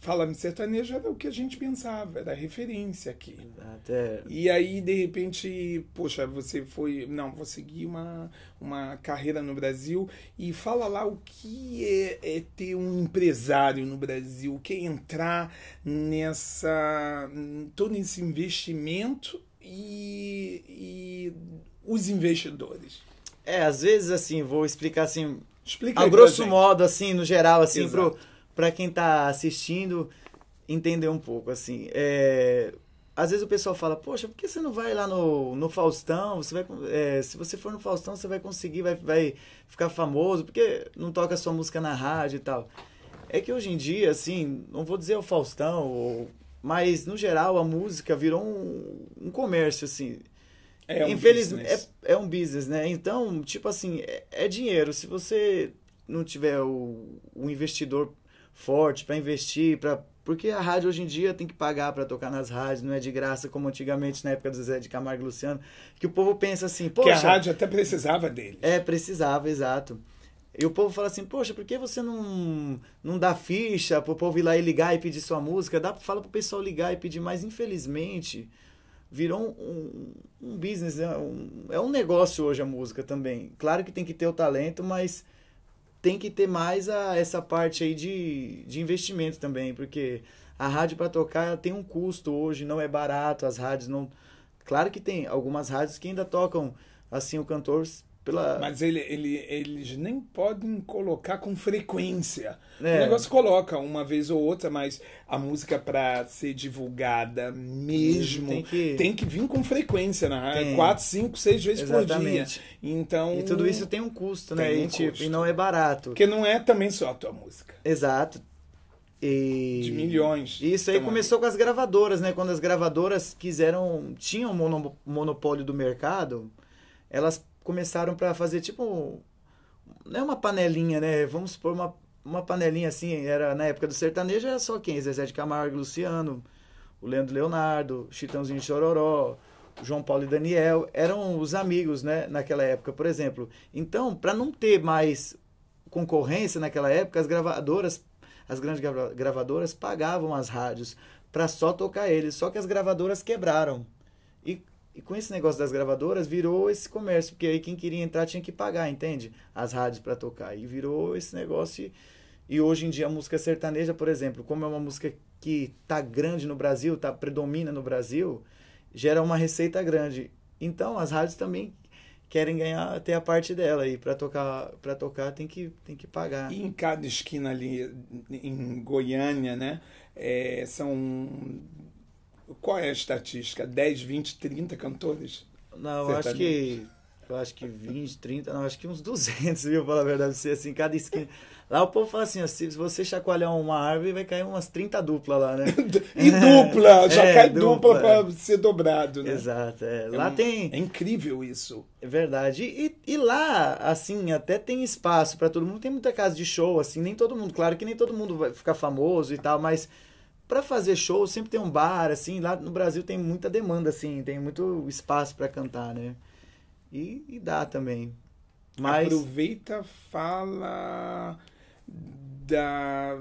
[SPEAKER 1] Falando sertanejo era o que a gente pensava, era referência aqui.
[SPEAKER 2] Até... E
[SPEAKER 1] aí, de repente, poxa, você foi. Não, vou seguir uma, uma carreira no Brasil. E fala lá o que é, é ter um empresário no Brasil, o que é entrar nessa. todo esse
[SPEAKER 2] investimento e, e os investidores. É, às vezes, assim, vou explicar assim. Explica a grosso modo, assim, no geral, assim, Exato. pro para quem está assistindo entender um pouco, assim. É, às vezes o pessoal fala, poxa, por que você não vai lá no, no Faustão? Você vai, é, se você for no Faustão, você vai conseguir, vai, vai ficar famoso, porque não toca sua música na rádio e tal. É que hoje em dia, assim, não vou dizer o Faustão, ou, mas no geral a música virou um, um comércio, assim. É um Infelizmente, business. É, é um business, né? Então, tipo assim, é, é dinheiro. Se você não tiver o, o investidor forte para investir, para porque a rádio hoje em dia tem que pagar para tocar nas rádios, não é de graça como antigamente na época do Zé de Camargo e Luciano, que o povo pensa assim, poxa, que a rádio até precisava dele. É, precisava, exato. E o povo fala assim, poxa, por que você não, não dá ficha para o povo ir lá e ligar e pedir sua música? Dá, fala o pessoal ligar e pedir, mas infelizmente virou um, um, um business, é um, é um negócio hoje a música também. Claro que tem que ter o talento, mas tem que ter mais a, essa parte aí de, de investimento também, porque a rádio para tocar tem um custo hoje, não é barato, as rádios não. Claro que tem algumas rádios que ainda tocam assim o cantor pela... Mas
[SPEAKER 1] ele, ele, eles nem podem colocar com frequência. É. O negócio coloca uma vez ou outra, mas a música para ser divulgada mesmo tem que... tem que vir com frequência né? Tem. Quatro, cinco, seis vezes Exatamente. por dia. Então... E tudo isso tem um
[SPEAKER 2] custo, né? tem né? Um tipo, e, tipo, custo. e não é barato. Porque não é também só a tua música. Exato. E... De milhões. Isso aí então, começou com as gravadoras, né? Quando as gravadoras quiseram. tinham um monopólio do mercado, elas começaram para fazer tipo. Não é uma panelinha, né? Vamos supor uma, uma panelinha assim, era na época do sertanejo, era só quem? Zezé de Camargo, Luciano, o Leandro Leonardo, Chitãozinho de Chororó, João Paulo e Daniel, eram os amigos, né, naquela época, por exemplo. Então, para não ter mais concorrência naquela época, as gravadoras, as grandes gravadoras pagavam as rádios para só tocar eles, só que as gravadoras quebraram. E com esse negócio das gravadoras, virou esse comércio, porque aí quem queria entrar tinha que pagar, entende? As rádios para tocar. E virou esse negócio. E hoje em dia a música sertaneja, por exemplo, como é uma música que tá grande no Brasil, tá predomina no Brasil, gera uma receita grande. Então as rádios também querem ganhar até a parte dela e para tocar para tocar tem que tem que pagar e em cada esquina ali
[SPEAKER 1] em Goiânia né é, são qual é a
[SPEAKER 2] estatística? 10, 20, 30 cantores? Não, eu acho que. Eu acho que 20, 30, não, acho que uns 200, viu? Falar a verdade, você assim, cada esquina. Lá o povo fala assim, assim, se você chacoalhar uma árvore, vai cair umas 30 dupla lá, né? (laughs) e dupla, (laughs) já é, cai dupla, dupla para ser dobrado, né? Exato, é. é lá é um, tem... É incrível isso. É verdade. E, e lá, assim, até tem espaço para todo mundo. Tem muita casa de show, assim, nem todo mundo. Claro que nem todo mundo vai ficar famoso e tal, mas para fazer show sempre tem um bar assim lá no Brasil tem muita demanda assim tem muito espaço para cantar né e, e, dá também mas aproveita
[SPEAKER 1] fala da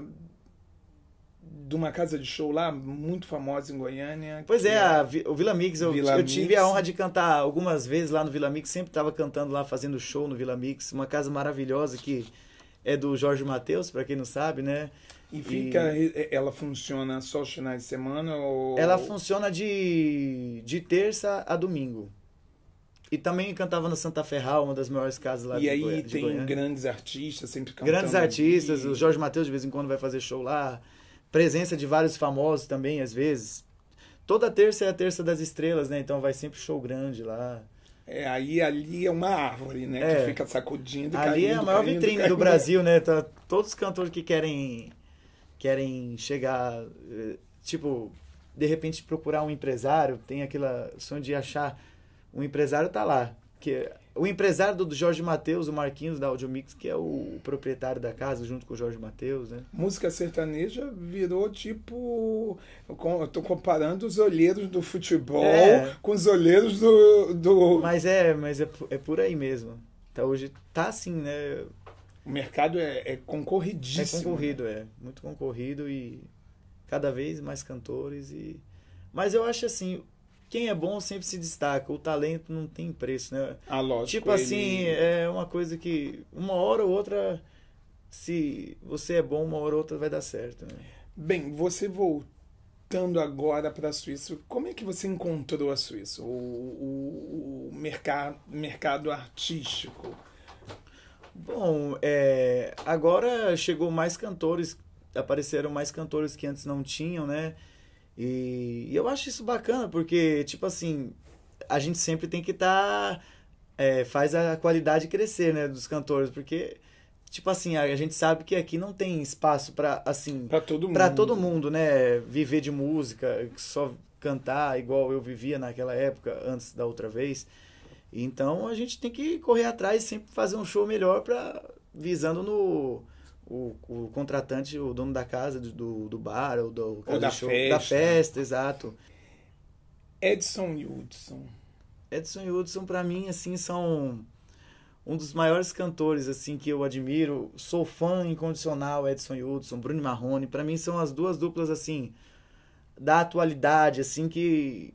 [SPEAKER 1] de uma casa de show lá muito famosa em Goiânia pois é, é a,
[SPEAKER 2] o Vila Mix eu, Vila eu Mix. tive a honra de cantar algumas vezes lá no Vila Mix sempre estava cantando lá fazendo show no Vila Mix uma casa maravilhosa que é do Jorge Mateus para quem não sabe né e fica, e... ela funciona só os finais de semana ou... Ela funciona de, de terça a domingo. E também cantava na Santa Ferral, uma das maiores casas lá e de E aí Goi... tem Goiânia. grandes artistas sempre cantando. Grandes artistas, o Jorge Matheus de vez em quando vai fazer show lá. Presença de vários famosos também, às vezes. Toda terça é a terça das estrelas, né? Então vai sempre show grande lá. É, aí ali é uma árvore, né? É. Que fica sacudindo. Ali caindo, é a maior caindo, vitrine caindo, do Brasil, né? Tá, todos os cantores que querem querem chegar, eh, tipo, de repente procurar um empresário, tem aquela sonho de achar um empresário tá lá, que é o empresário do Jorge Mateus, o Marquinhos da Audiomix, que é o, proprietário da casa junto com o Jorge Mateus, né? Música sertaneja virou tipo, eu tô comparando os olheiros do
[SPEAKER 1] futebol é.
[SPEAKER 2] com os olheiros do, do Mas é, mas é, é por aí mesmo. Tá hoje tá assim, né? O mercado é, é concorridíssimo. É concorrido, né? é. Muito concorrido e cada vez mais cantores. e Mas eu acho assim, quem é bom sempre se destaca. O talento não tem preço, né? Ah, lógico. Tipo assim, é uma coisa que uma hora ou outra, se você é bom, uma hora ou outra vai dar certo, né? Bem, você voltando agora para a Suíça, como é que você
[SPEAKER 1] encontrou a Suíça? O, o, o mercado, mercado artístico?
[SPEAKER 2] Bom, é, agora chegou mais cantores, apareceram mais cantores que antes não tinham, né? E, e eu acho isso bacana, porque, tipo assim, a gente sempre tem que estar. Tá, é, faz a qualidade crescer, né, dos cantores, porque tipo assim, a gente sabe que aqui não tem espaço para assim, para todo mundo, para todo mundo, né, viver de música, só cantar igual eu vivia naquela época antes da outra vez. Então a gente tem que correr atrás e sempre fazer um show melhor para visando no o, o, contratante, o dono da casa, do, do bar, ou do ou da, show, festa. da festa, exato. Edson e Hudson. Edson e Hudson, para mim, assim, são um dos maiores cantores, assim, que eu admiro. Sou fã incondicional, Edson e Hudson, Bruno Marrone. Para mim, são as duas duplas, assim, da atualidade, assim, que,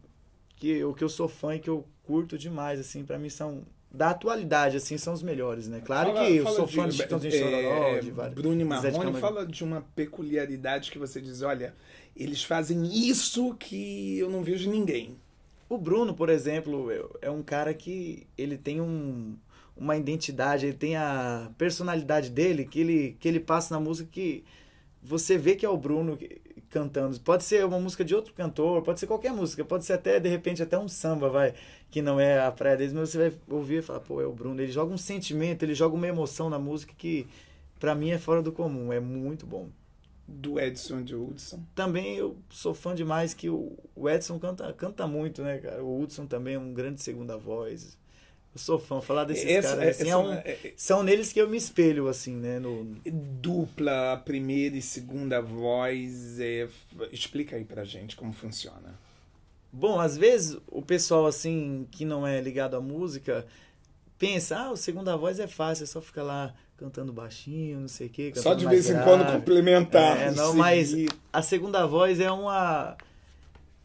[SPEAKER 2] que, o que eu sou fã e que eu curto demais, assim, para mim são da atualidade, assim, são os melhores, né? Claro fala, que eu sou de, fã de Chitãozinho é, de vários... Bruno Marrone de fala
[SPEAKER 1] de uma peculiaridade que você diz, olha, eles fazem isso que eu não vejo ninguém.
[SPEAKER 2] O Bruno, por exemplo, é, é um cara que ele tem um, uma identidade, ele tem a personalidade dele que ele, que ele passa na música que você vê que é o Bruno, que cantando. Pode ser uma música de outro cantor, pode ser qualquer música, pode ser até, de repente, até um samba, vai, que não é a praia deles, mas você vai ouvir e falar, pô, é o Bruno. Ele joga um sentimento, ele joga uma emoção na música que, para mim, é fora do comum, é muito bom. Do Edson de Hudson. Também eu sou fã demais que o Edson canta, canta muito, né, cara? O Hudson também é um grande segunda voz. Eu sou fã, falar desses essa, caras assim, é essa, é um, é-, é, são neles que eu me espelho, assim, né? No... Dupla,
[SPEAKER 1] primeira e segunda
[SPEAKER 2] voz. É... Explica aí pra gente como funciona. Bom, às vezes o pessoal, assim, que não é ligado à música, pensa, ah, o segunda voz é fácil, é só ficar lá cantando baixinho, não sei o quê. Só de vez grave. em quando complementar. É, não, seguir. mas a segunda voz é uma...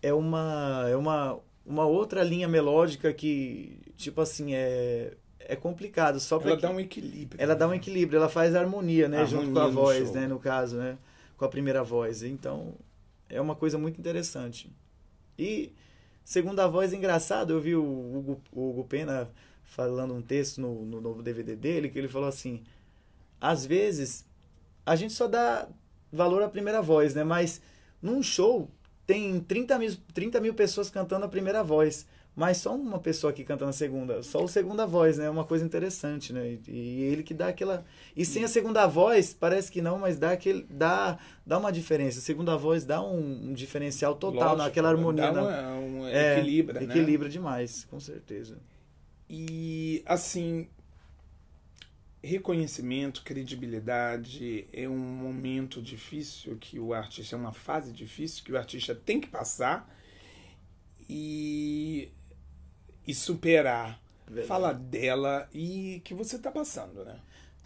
[SPEAKER 2] É uma... É uma uma outra linha melódica que, tipo assim, é é complicado só para ela dá um equilíbrio ela né? dá um né? equilíbrio ela faz harmonia né junto com a voz né no caso né com a primeira voz então é uma coisa muito interessante e segunda voz é engraçado eu vi o Hugo, o Hugo Pena falando um texto no, no novo DVD dele que ele falou assim às vezes a gente só dá valor à primeira voz né mas num show tem 30 mil, 30 mil pessoas cantando a primeira voz, mas só uma pessoa aqui cantando a segunda, só o segunda voz, né? É uma coisa interessante, né? E, e, ele que dá aquela. E sem a segunda voz, parece que não, mas dá aquele. dá, dá uma diferença. A segunda voz dá um, um diferencial total Lógico, naquela harmonia. Dá uma, né? É, Equilibra né? demais, com certeza. E assim,
[SPEAKER 1] reconhecimento, credibilidade é um momento difícil que o artista, é uma fase difícil que o artista tem que passar e, e superar. Verdade. Fala dela e que você
[SPEAKER 2] está passando, né?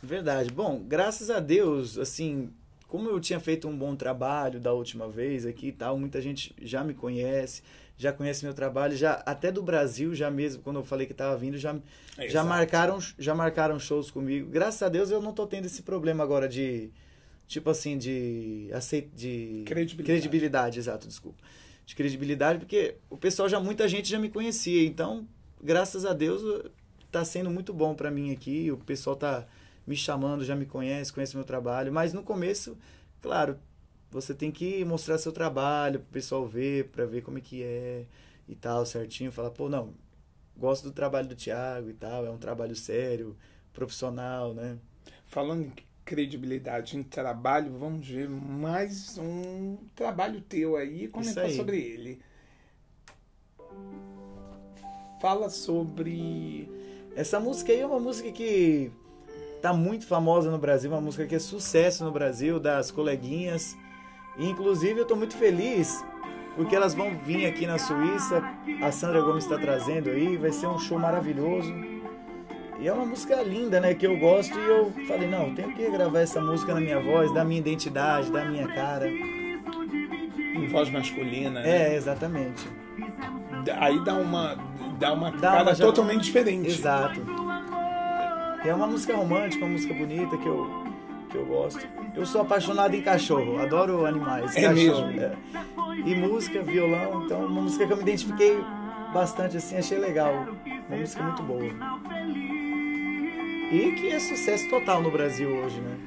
[SPEAKER 2] Verdade. Bom, graças a Deus, assim, como eu tinha feito um bom trabalho da última vez aqui e tal, muita gente já me conhece já conhece meu trabalho, já até do Brasil, já mesmo, quando eu falei que estava vindo, já, é, já, marcaram, já marcaram shows comigo. Graças a Deus eu não tô tendo esse problema agora de. Tipo assim, de. Aceito, de credibilidade. credibilidade, exato, desculpa. De credibilidade, porque o pessoal já, muita gente já me conhecia. Então, graças a Deus, eh, tá sendo muito bom para mim aqui. O pessoal tá me chamando, já me conhece, conhece meu trabalho. Mas no começo, claro, você tem que mostrar seu trabalho pro pessoal ver, para ver como é que é e tal, certinho. Falar, pô, não, gosto do trabalho do Thiago e tal, é um trabalho sério, profissional, né? Falando em credibilidade em trabalho, vamos ver
[SPEAKER 1] mais um trabalho teu aí e comentar aí. sobre ele.
[SPEAKER 2] Fala sobre. Essa música aí é uma música que tá muito famosa no Brasil, uma música que é sucesso no Brasil, das coleguinhas inclusive, eu estou muito feliz porque elas vão vir aqui na Suíça. A Sandra Gomes está trazendo aí, vai ser um show maravilhoso. E é uma música linda, né? Que eu gosto e eu falei, não, tenho que gravar essa música na minha voz, da minha identidade, da minha cara.
[SPEAKER 1] Em voz masculina, né? É,
[SPEAKER 2] exatamente.
[SPEAKER 1] Aí dá uma. Dá uma dá cara uma já... totalmente
[SPEAKER 2] diferente. Exato. É uma música romântica, uma música bonita que eu, que eu gosto. Eu sou apaixonado em cachorro, adoro animais. É cachorro, mesmo? É. E música, violão, então uma música que eu me identifiquei bastante assim, achei legal. Uma música muito boa. E que é sucesso total no Brasil hoje, né?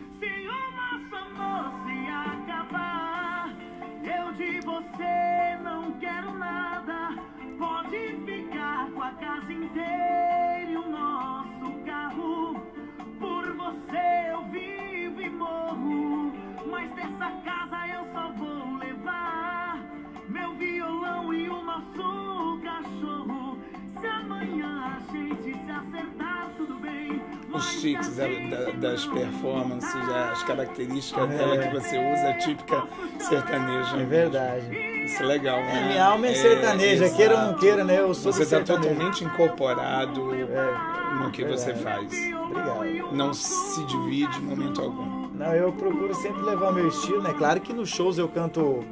[SPEAKER 2] nossa casa eu só vou levar meu violão e o nosso cachorro. Se amanhã a gente se acertar, tudo bem.
[SPEAKER 1] Os chiques das performances, as características é. dela que você é, usa a é típica sertaneja. É verdade. Isso é legal, né? É, minha alma é, sertaneja, é, queira ou não queira, né? Eu sou Você está totalmente incorporado no que verdade. você faz.
[SPEAKER 2] Obrigado. Não se
[SPEAKER 1] divide em momento algum.
[SPEAKER 2] Não, eu procuro sempre levar o meu estilo, né? Claro que nos shows eu canto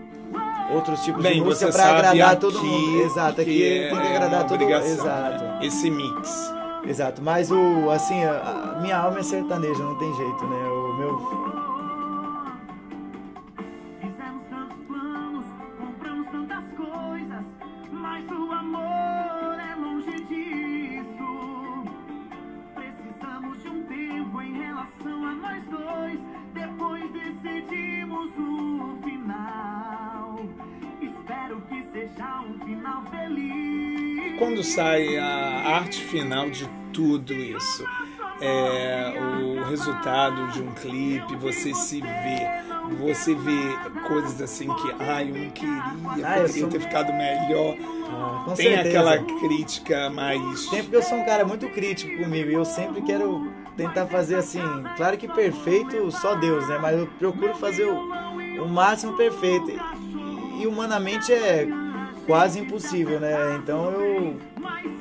[SPEAKER 2] outros tipos Bem, de música para agradar aqui, todo mundo. Exato, aqui é, tem que agradar é todo mundo. Exato. Né? Esse mix. Exato, mas o assim, a, minha alma é sertaneja, não tem jeito, né? O meu é Precisamos de um tempo em relação a nós dois decidimos o final. Espero
[SPEAKER 1] que seja um final feliz. Quando sai a arte final de tudo isso, é o resultado de um clipe, você se vê, você vê coisas assim que, ai, eu não queria, ah, poderia sou... ter ficado melhor.
[SPEAKER 2] Ah, com tem certeza. aquela crítica mais. Sempre que eu sou um cara muito crítico comigo, eu sempre quero tentar fazer assim. Claro que perfeito só Deus, né? Mas eu procuro fazer o, o máximo perfeito. E, humanamente é quase impossível, né? Então eu,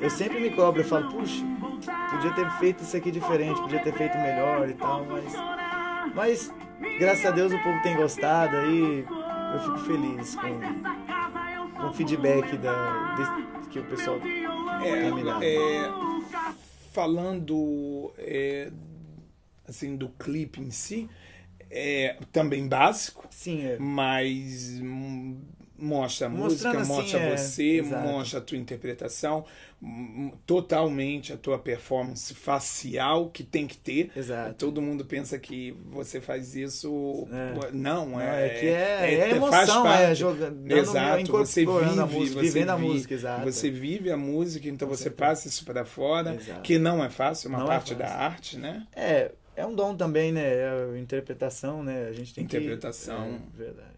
[SPEAKER 2] eu sempre me cobro, eu falo, puxa, podia ter feito isso aqui diferente, podia ter feito melhor e tal, mas. Mas graças a Deus o povo tem gostado aí. Eu fico feliz com, com o feedback da,
[SPEAKER 1] que o pessoal é, me dado. É falando é, assim do clipe em si, é também básico. Sim. É. Mas hum, mostra a música, assim, mostra é. você, Exato. mostra a tua interpretação, totalmente a tua performance facial que tem que ter. Exato. Todo mundo pensa que você faz isso. É. Não, é, não, é que é, é, é emoção, é jogando, Exato, você vive, a música, você vivendo vive, a música, exato. Você vive a música, então Com você certeza. passa isso para fora, exato. que não é fácil, é uma não é parte fácil. da arte, né?
[SPEAKER 2] É, é um dom também, né? A interpretação, né? A gente tem interpretação. que... Interpretação. É, verdade.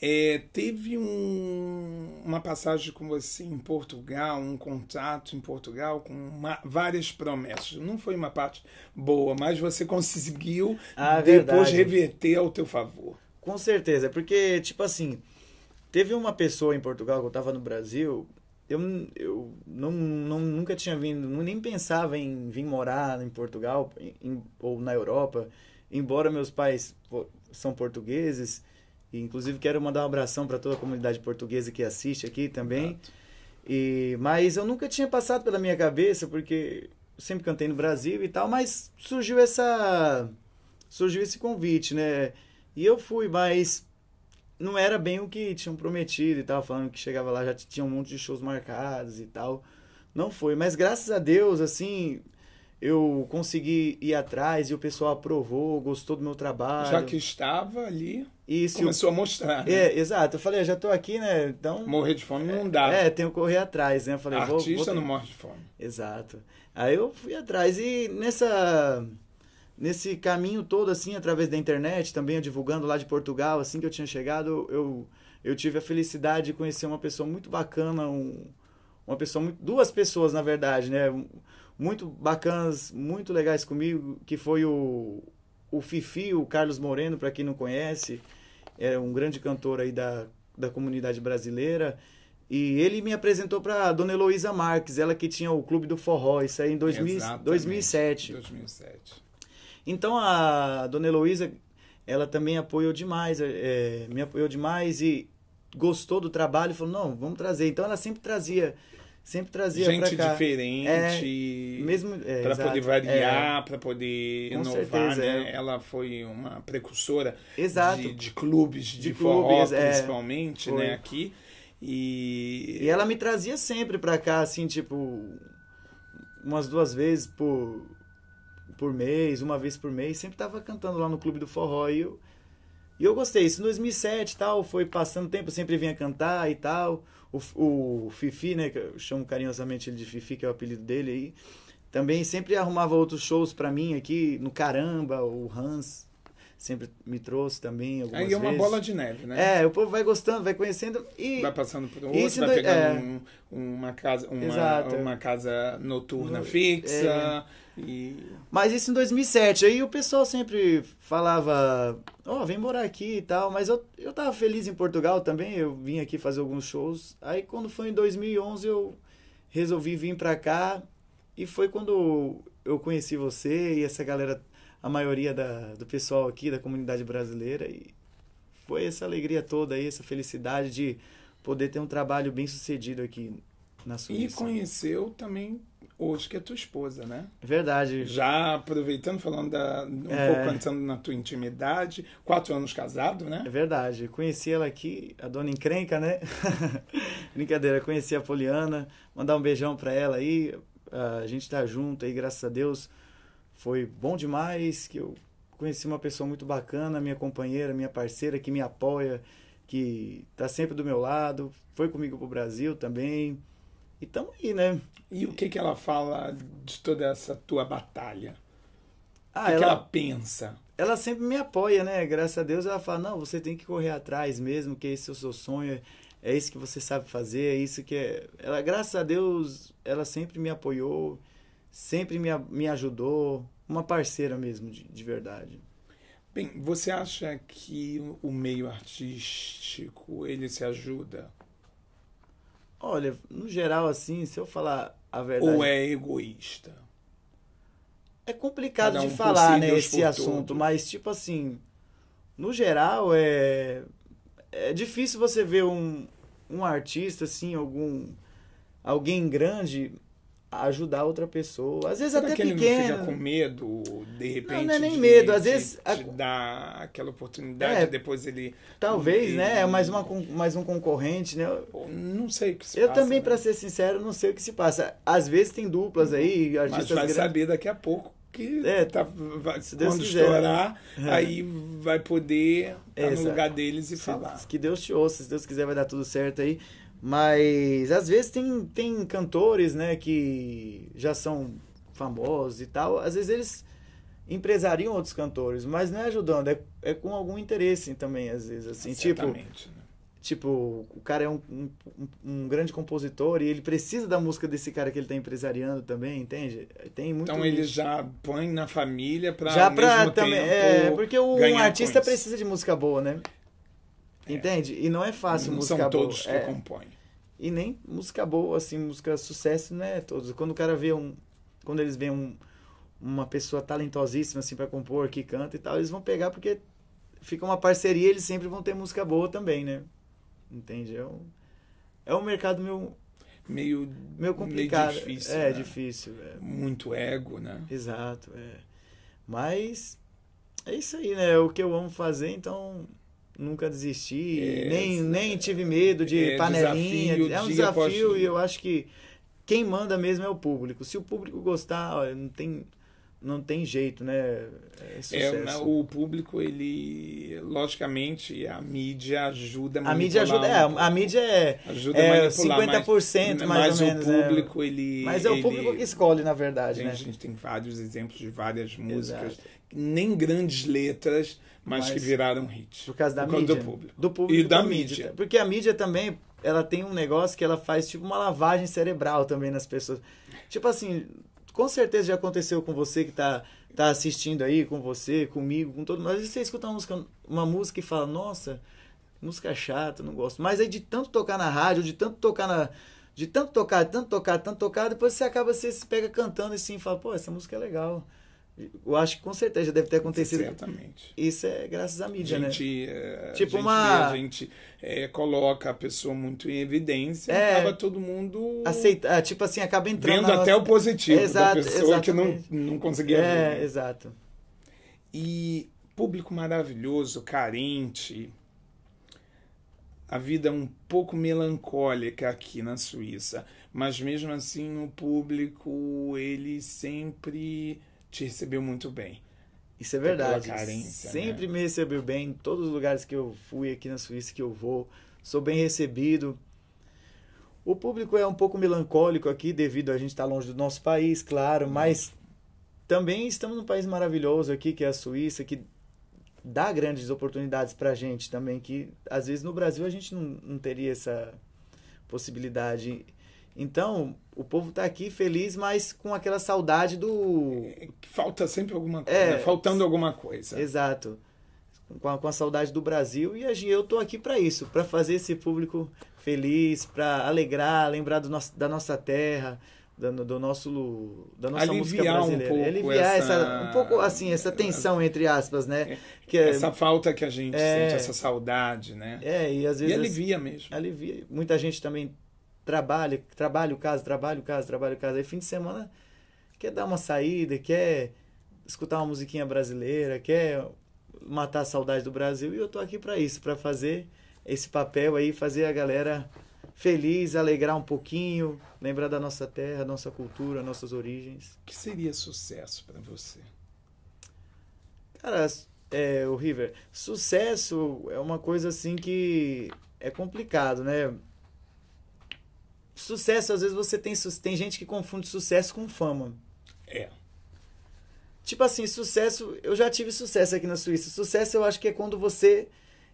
[SPEAKER 1] É, teve um, uma passagem com você em Portugal, um contato em Portugal com uma, várias promessas. Não foi uma parte
[SPEAKER 2] boa, mas você conseguiu ah, é depois verdade. reverter ao teu favor. Com certeza, porque, tipo assim, teve uma pessoa em Portugal que eu estava no Brasil, eu, eu não, não, nunca tinha vindo, nem pensava em vir morar em Portugal em, ou na Europa, embora meus pais são portugueses e, inclusive, quero mandar um abração para toda a comunidade portuguesa que assiste aqui também. E, mas eu nunca tinha passado pela minha cabeça, porque sempre cantei no Brasil e tal, mas surgiu essa surgiu esse convite, né? E eu fui, mas não era bem o que tinham prometido e tal, falando que chegava lá já tinha um monte de shows marcados e tal. Não foi, mas graças a Deus, assim, eu consegui ir atrás e o pessoal aprovou, gostou do meu trabalho. Já que
[SPEAKER 1] estava ali,
[SPEAKER 2] começou eu... a mostrar. Né? É, exato. Eu falei, ah, já estou aqui, né? Então, morrer de fome não dá. É, é tenho que correr atrás, né? Eu falei, Artista vou, vou... não morre de fome. Exato. Aí eu fui atrás e nessa nesse caminho todo assim, através da internet, também divulgando lá de Portugal, assim que eu tinha chegado, eu eu tive a felicidade de conhecer uma pessoa muito bacana, um, uma pessoa muito, duas pessoas na verdade, né? muito bacanas, muito legais comigo, que foi o, o Fifi, o Carlos Moreno, para quem não conhece, é um grande cantor aí da, da comunidade brasileira. E ele me apresentou para Dona Heloísa Marques, ela que tinha o Clube do Forró, isso aí em 2000, 2007. 2007. Então a Dona Heloísa, ela também apoiou demais, é, me apoiou demais e gostou do trabalho, falou, não, vamos trazer. Então ela sempre trazia sempre trazia gente cá. diferente é, mesmo é, para poder variar é, para poder inovar certeza, né?
[SPEAKER 1] É. ela foi uma precursora de, de, clubes de, de clubes, forró é. principalmente né
[SPEAKER 2] aqui e... e ela me trazia sempre para cá assim tipo umas duas vezes por por mês uma vez por mês sempre tava cantando lá no clube do forró e eu e eu gostei isso em 2007 tal foi passando tempo sempre vinha cantar e tal o, o Fifi, né, que eu chamo carinhosamente ele de Fifi, que é o apelido dele aí, também sempre arrumava outros shows para mim aqui, no Caramba, o Hans, sempre me trouxe também algumas Aí é uma vezes. bola de neve, né? É, o povo vai gostando, vai conhecendo e... Vai passando por outro, vai pegando é. um, uma, casa, uma, uma
[SPEAKER 1] casa noturna no... fixa
[SPEAKER 2] é. e... Mas isso em 2007, aí o pessoal sempre falava, ó, oh, vem morar aqui e tal, mas eu, eu tava feliz em Portugal também, eu vim aqui fazer alguns shows, aí quando foi em 2011 eu resolvi vir pra cá e foi quando eu conheci você e essa galera a maioria da, do pessoal aqui, da comunidade brasileira. E foi essa alegria toda aí, essa felicidade de poder ter um trabalho bem sucedido aqui na Suíça. E conheceu
[SPEAKER 1] também hoje que é tua esposa, né?
[SPEAKER 2] Verdade. Já
[SPEAKER 1] aproveitando, falando da, um é... pouco pensando na tua intimidade, quatro anos casado, né? É verdade.
[SPEAKER 2] Conheci ela aqui, a dona encrenca, né? (laughs) Brincadeira, conheci a Poliana, mandar um beijão para ela aí. Ah, a gente tá junto aí, graças a Deus foi bom demais, que eu conheci uma pessoa muito bacana, minha companheira, minha parceira, que me apoia, que está sempre do meu lado, foi comigo pro Brasil também. E tamo aí, né? E o que, que ela fala de toda essa tua batalha? Ah, o que ela, que ela pensa? Ela sempre me apoia, né? Graças a Deus ela fala, não, você tem que correr atrás mesmo, que esse é o seu sonho, é isso que você sabe fazer, é isso que é... Ela, graças a Deus, ela sempre me apoiou, sempre me, me ajudou, uma parceira mesmo, de, de verdade. Bem, você acha que o meio artístico, ele se ajuda? Olha, no geral, assim, se eu falar a verdade... Ou é
[SPEAKER 1] egoísta?
[SPEAKER 2] É complicado um de falar, né, esse assunto, todo. mas, tipo assim, no geral, é... É difícil você ver um, um artista, assim, algum... Alguém grande ajudar outra pessoa. Às vezes Será até que pequeno. Ele não fica com medo,
[SPEAKER 1] de repente. Não, não é nem de, medo, às de, vezes a... dá aquela oportunidade, é, depois ele talvez, ele... né? É mais
[SPEAKER 2] uma hum. mais um concorrente, né? Não sei o que se Eu passa, também, né? para ser sincero, não sei o que se passa. Às vezes tem duplas aí, uhum. artistas Mas vai grandes... saber daqui a pouco que é, tá, vai, se Deus quando quiser, né? estourar, né? aí vai poder estar tá no lugar deles e se, falar. Que Deus te ouça, se Deus quiser vai dar tudo certo aí. Mas às vezes tem, tem cantores, né, que já são famosos e tal, às vezes eles empresariam outros cantores, mas não é ajudando, é, é com algum interesse também, às vezes, assim, tipo... Né? Tipo, o cara é um, um, um, grande compositor e ele precisa da música desse cara que ele está empresariando também, entende? Tem muito Então ele já põe na
[SPEAKER 1] família para já para também, é, porque o um artista
[SPEAKER 2] precisa de música boa, né? É. Entende? E não é fácil não música são boa. todos que é. compõem. E nem música boa, assim, música sucesso, não é todos. Quando o cara vê um. Quando eles veem um, uma pessoa talentosíssima, assim, para compor, que canta e tal, eles vão pegar porque fica uma parceria eles sempre vão ter música boa também, né? Entende? É um, é um mercado meu meio meio complicado meio difícil, é né? difícil é. muito ego né exato é mas é isso aí né é o que eu amo fazer então nunca desisti, é, nem, é, nem tive medo de é, é panelinha. Desafio, é um desafio e eu acho que quem manda mesmo é o público. Se o público gostar, não tem não tem jeito, né? É, é, o
[SPEAKER 1] público, ele. Logicamente, a mídia ajuda a A mídia ajuda, é, a mídia é, ajuda é 50% mas, mais mas ou menos. Mas é. o público, é, ele. Mas é o público ele, que escolhe, na verdade, né? A gente tem vários exemplos de várias músicas, Exato.
[SPEAKER 2] nem grandes letras, mas, mas, que viraram hit. Por causa da por mídia? do público. Do público e da, da mídia. mídia. Porque a mídia também, ela tem um negócio que ela faz tipo uma lavagem cerebral também nas pessoas. Tipo assim, com certeza já aconteceu com você que tá, tá assistindo aí, com você, comigo, com todo mundo. Às vezes você escuta uma música, uma música e fala, nossa, música chata, não gosto. Mas aí de tanto tocar na rádio, de tanto tocar na... De tanto tocar, tanto tocar, tanto tocar, depois você acaba, você se pega cantando assim e fala, pô, essa música é legal eu acho que com certeza deve ter acontecido. Certamente. Isso é graças à mídia, né?
[SPEAKER 1] gente, né? É, tipo gente uma. a gente é, coloca a pessoa muito em evidência é, acaba
[SPEAKER 2] todo mundo. Aceita, é, tipo assim, acaba entrando. Vendo até nossa... o positivo Exato, da pessoa exatamente. que não, não conseguia é, ver. Né?
[SPEAKER 1] Exato. E público maravilhoso, carente. A vida é um pouco melancólica aqui na Suíça, mas mesmo assim o público ele sempre te recebeu muito
[SPEAKER 2] bem. Isso é verdade. Carência, né? Sempre né? me recebeu bem em todos os lugares que eu fui aqui na Suíça que eu vou. Sou bem recebido. O público é um pouco melancólico aqui devido a gente estar longe do nosso país, claro, mas também estamos num país maravilhoso aqui que é a Suíça, que dá grandes oportunidades para gente também que às vezes no Brasil a gente não, não teria essa possibilidade. Então o povo tá aqui feliz, mas com aquela saudade do. falta sempre alguma coisa. É, né? Faltando alguma coisa. Exato. Com a, com a, saudade do Brasil. E eu tô aqui para isso, para fazer esse público feliz, para alegrar, lembrar do nosso, da nossa terra, do, do, nosso da nossa aliviar música brasileira. Um pouco aliviar essa, essa, um pouco assim essa é, tensão entre aspas, né? É, que é, essa falta que a gente é, sente, essa saudade, né? É e às vezes e alivia mesmo. Alivia. Muita gente também trabalha, trabalha o caso, trabalha o caso, trabalha o caso. Aí fim de semana quer dar uma saída, quer escutar uma musiquinha brasileira, quer matar a saudade do Brasil. E eu tô aqui para isso, para fazer esse papel aí, fazer a galera feliz, alegrar um pouquinho, lembrar da nossa terra, nossa cultura, nossas origens. O que seria sucesso para você? Cara, é, o River, sucesso é uma coisa assim que é complicado, né? sucesso, às vezes você tem tem gente que confunde sucesso com fama. É. Tipo assim, sucesso, eu já tive sucesso aqui na Suíça. Sucesso eu acho que é quando você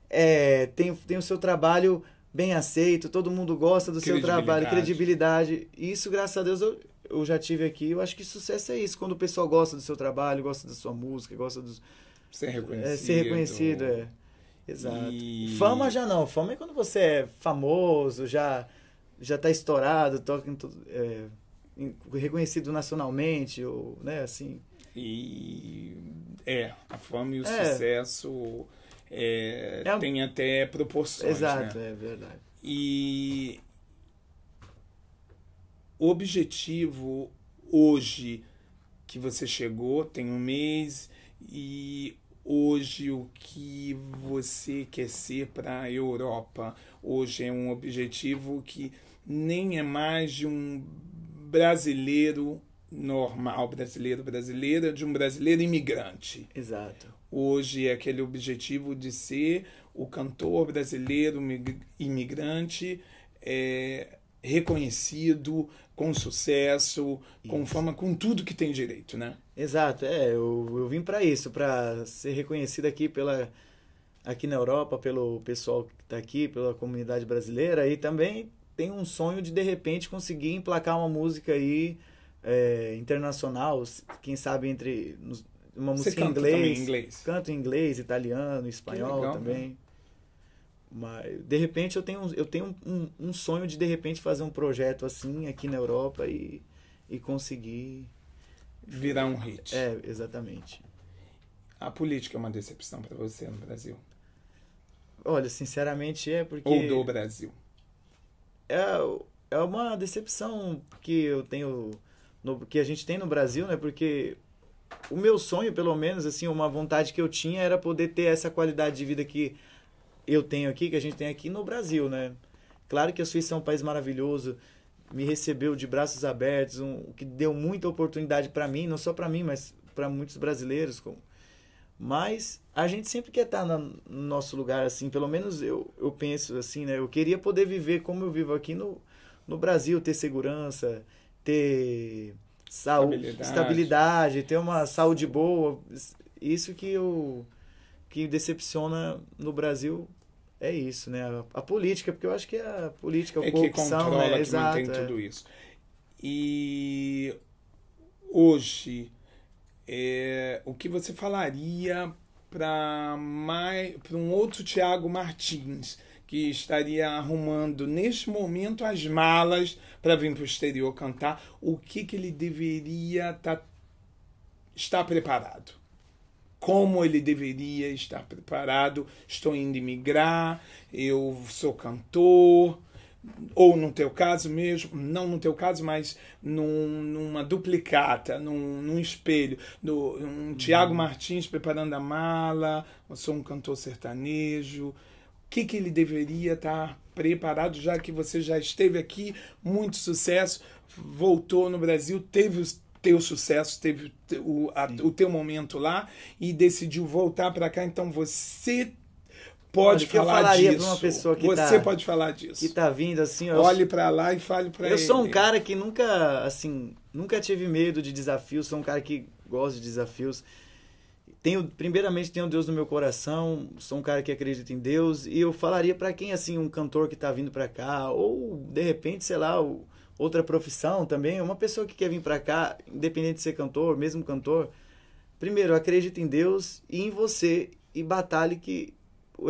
[SPEAKER 2] é, tem, tem o seu trabalho bem aceito, todo mundo gosta do seu trabalho, credibilidade. Isso, graças a Deus, eu, eu já tive aqui. Eu acho que sucesso é isso, quando o pessoal gosta do seu trabalho, gosta da sua música, gosta dos. Ser reconhecido. É, ser reconhecido, é. Exato. E... Fama já não. Fama é quando você é famoso, já já está estourado, toca é, reconhecido nacionalmente, ou, né, assim.
[SPEAKER 1] E é, a fama e o é. sucesso é, é, tem até proporções. Exato, né? é verdade. E o objetivo hoje que você chegou, tem um mês, e hoje o que você quer ser para a Europa? Hoje é um objetivo que nem é mais de um brasileiro normal, brasileiro, brasileira, é de um brasileiro imigrante. Exato. Hoje é aquele objetivo de ser o cantor brasileiro imigrante é, reconhecido,
[SPEAKER 2] com sucesso, isso. com fama, com tudo que tem direito, né? Exato, é, eu, eu vim para isso, para ser reconhecido aqui pela aqui na Europa, pelo pessoal que está aqui, pela comunidade brasileira e também tenho um sonho de de repente conseguir emplacar uma música aí é, internacional, quem sabe entre uma música em inglês, inglês, Canto em inglês, italiano, espanhol legal, também. Né? Mas de repente eu tenho, eu tenho um, um, sonho de de repente fazer um projeto assim aqui na Europa e, e conseguir virar um hit. É, exatamente. A política é uma decepção para você no Brasil? Olha, sinceramente é porque. Ou do Brasil é, é uma decepção que eu tenho, no, que a gente tem no Brasil, né? Porque o meu sonho, pelo menos, assim, uma vontade que eu tinha era poder ter essa qualidade de vida que eu tenho aqui, que a gente tem aqui no Brasil, né? Claro que a Suíça é um país maravilhoso, me recebeu de braços abertos, um, que deu muita oportunidade para mim, não só para mim, mas para muitos brasileiros, como mas a gente sempre quer estar no nosso lugar assim, pelo menos eu, eu penso assim, né? Eu queria poder viver como eu vivo aqui no, no Brasil, ter segurança, ter saúde, estabilidade. estabilidade, ter uma saúde boa. Isso que eu que decepciona no Brasil é isso, né? A, a política, porque eu acho que a política, a é, é corrupção, né? que controla, né? que Exato, mantém é. tudo isso.
[SPEAKER 1] E hoje é, o que você falaria para um outro Tiago Martins que estaria arrumando neste momento as malas para vir para o exterior cantar, o que, que ele deveria tá, estar preparado? Como ele deveria estar preparado? Estou indo emigrar, eu sou cantor, ou no teu caso mesmo, não no teu caso, mas num, numa duplicata, num, num espelho, do, um uhum. Tiago Martins preparando a mala, eu sou um cantor sertanejo, o que, que ele deveria estar tá preparado, já que você já esteve aqui, muito sucesso, voltou no Brasil, teve os teu sucesso, teve o, a, o teu momento lá e decidiu voltar para cá, então você pode falar disso. Você tá, pode falar
[SPEAKER 2] disso. Que tá vindo assim, ó, Olhe para lá e fale para ele. Eu sou um cara que nunca, assim, nunca tive medo de desafios, sou um cara que gosta de desafios. Tenho, primeiramente, tenho Deus no meu coração, sou um cara que acredita em Deus e eu falaria para quem assim, um cantor que tá vindo para cá ou de repente, sei lá, outra profissão também, uma pessoa que quer vir para cá, independente de ser cantor, mesmo cantor, primeiro, acredita em Deus e em você e batalhe que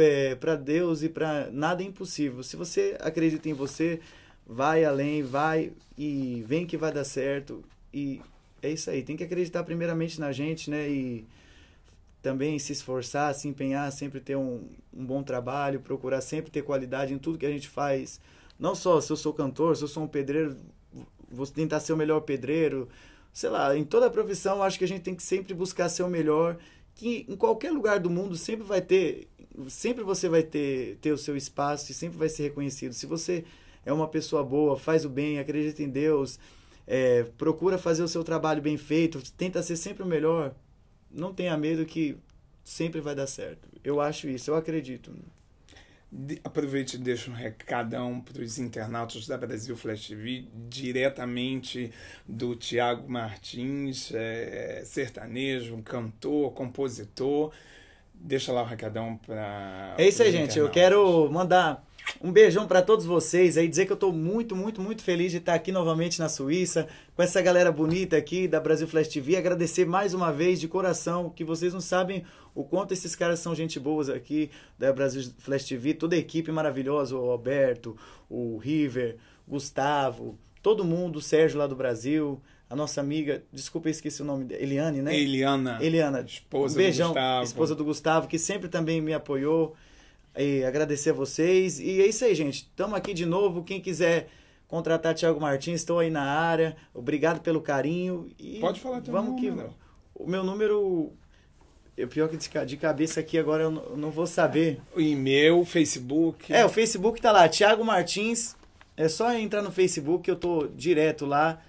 [SPEAKER 2] é, para Deus e para nada é impossível. Se você acredita em você, vai além, vai e vem que vai dar certo. E é isso aí. Tem que acreditar primeiramente na gente, né? E também se esforçar, se empenhar, sempre ter um, um bom trabalho, procurar sempre ter qualidade em tudo que a gente faz. Não só se eu sou cantor, se eu sou um pedreiro, vou tentar ser o melhor pedreiro. Sei lá, em toda a profissão, acho que a gente tem que sempre buscar ser o melhor. Que em qualquer lugar do mundo sempre vai ter sempre você vai ter, ter o seu espaço e sempre vai ser reconhecido. Se você é uma pessoa boa, faz o bem, acredita em Deus, é, procura fazer o seu trabalho bem feito, tenta ser sempre o melhor, não tenha medo que sempre vai dar certo. Eu acho isso, eu acredito.
[SPEAKER 1] Aproveite e deixa um recadão para os internautas da Brasil Flash TV, diretamente do Tiago Martins, é, sertanejo, cantor,
[SPEAKER 2] compositor. Deixa lá o recadão pra. É isso aí, gente. Eu quero mandar um beijão para todos vocês aí, dizer que eu tô muito, muito, muito feliz de estar aqui novamente na Suíça, com essa galera bonita aqui da Brasil Flash TV. Agradecer mais uma vez de coração, que vocês não sabem o quanto esses caras são gente boas aqui da Brasil Flash TV, toda a equipe maravilhosa, o Alberto, o River, Gustavo, todo mundo, o Sérgio lá do Brasil a nossa amiga, desculpa, eu esqueci o nome dela, Eliane, né? Eliana. Eliana. Esposa um beijão, do Gustavo. Esposa do Gustavo, que sempre também me apoiou. E agradecer a vocês. E é isso aí, gente. Estamos aqui de novo. Quem quiser contratar Thiago Martins, estou aí na área. Obrigado pelo carinho. E Pode falar teu vamos número. Que... O meu número eu, pior que de cabeça aqui agora eu não vou saber. O e-mail, Facebook. É, o Facebook tá lá, Thiago Martins. É só entrar no Facebook, eu tô direto lá.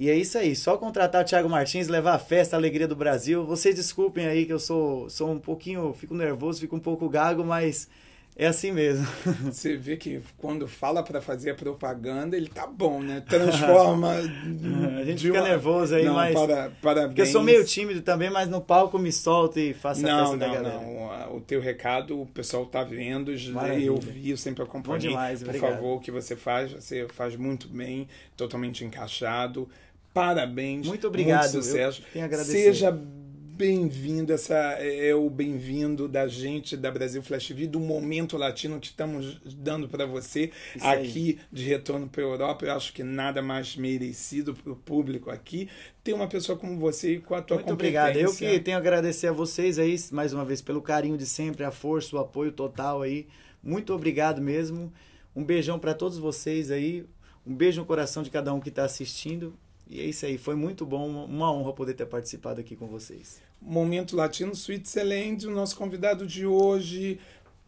[SPEAKER 2] E é isso aí, só contratar o Thiago Martins, levar a festa, a alegria do Brasil. Vocês desculpem aí que eu sou, sou um pouquinho, fico nervoso, fico um pouco gago, mas é assim mesmo. (laughs) Você vê que quando fala para fazer a propaganda, ele tá bom, né? (laughs) Transforma. a gente fica uma... nervoso aí, não, mas. Para, parabéns. Porque eu sou meio tímido também, mas no palco me solto e faço não, a festa não, da galera. Não, o teu recado, o pessoal tá vendo,
[SPEAKER 1] Maravilha. eu vi, eu sempre acompanhei. Bom demais, Por obrigado. favor, o que você faz, você faz muito bem, totalmente encaixado. Parabéns. Muito obrigado. Muito sucesso. Eu tenho agradecer. Seja bem-vindo, essa é, é o bem-vindo da gente da Brasil Flash TV do momento latino que estamos dando para você Isso aqui aí. de retorno para a Europa. Eu acho que nada mais merecido para o público aqui ter uma pessoa como você e com a tua Muito obrigado. Eu que
[SPEAKER 2] tenho a agradecer a vocês aí mais uma vez pelo carinho de sempre, a força, o apoio total aí. Muito obrigado mesmo. Um beijão para todos vocês aí. Um beijo no coração de cada um que está assistindo e é isso aí, foi muito bom, uma honra poder ter participado aqui com vocês.
[SPEAKER 1] Momento Latino Switzerland, o nosso convidado de hoje,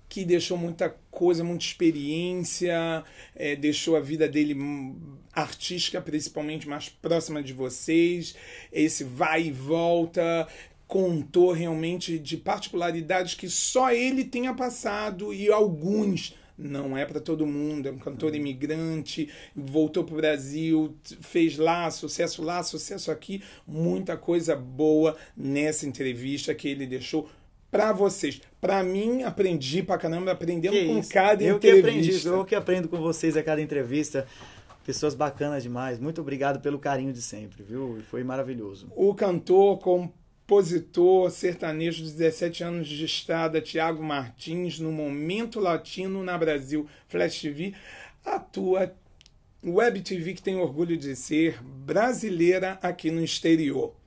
[SPEAKER 1] que deixou muita coisa, muita experiência, é, deixou a vida dele hum, artística, principalmente, mais próxima de vocês. Esse vai e volta, contou realmente de particularidades que só ele tinha passado e alguns não é para todo mundo. É um cantor imigrante, voltou para o Brasil, fez lá, sucesso lá, sucesso aqui. Muita coisa boa nessa entrevista que ele deixou para vocês. Para mim, aprendi para caramba, aprendendo que com isso. cada eu entrevista. Que aprendi, eu
[SPEAKER 2] que aprendo com vocês a cada entrevista. Pessoas bacanas demais. Muito obrigado pelo carinho de sempre, viu? Foi maravilhoso.
[SPEAKER 1] O cantor, com compositor sertanejo de 17 anos de estrada, Tiago Martins, no Momento Latino na Brasil Flash TV, atua Web TV que tem orgulho
[SPEAKER 2] de ser brasileira aqui no exterior.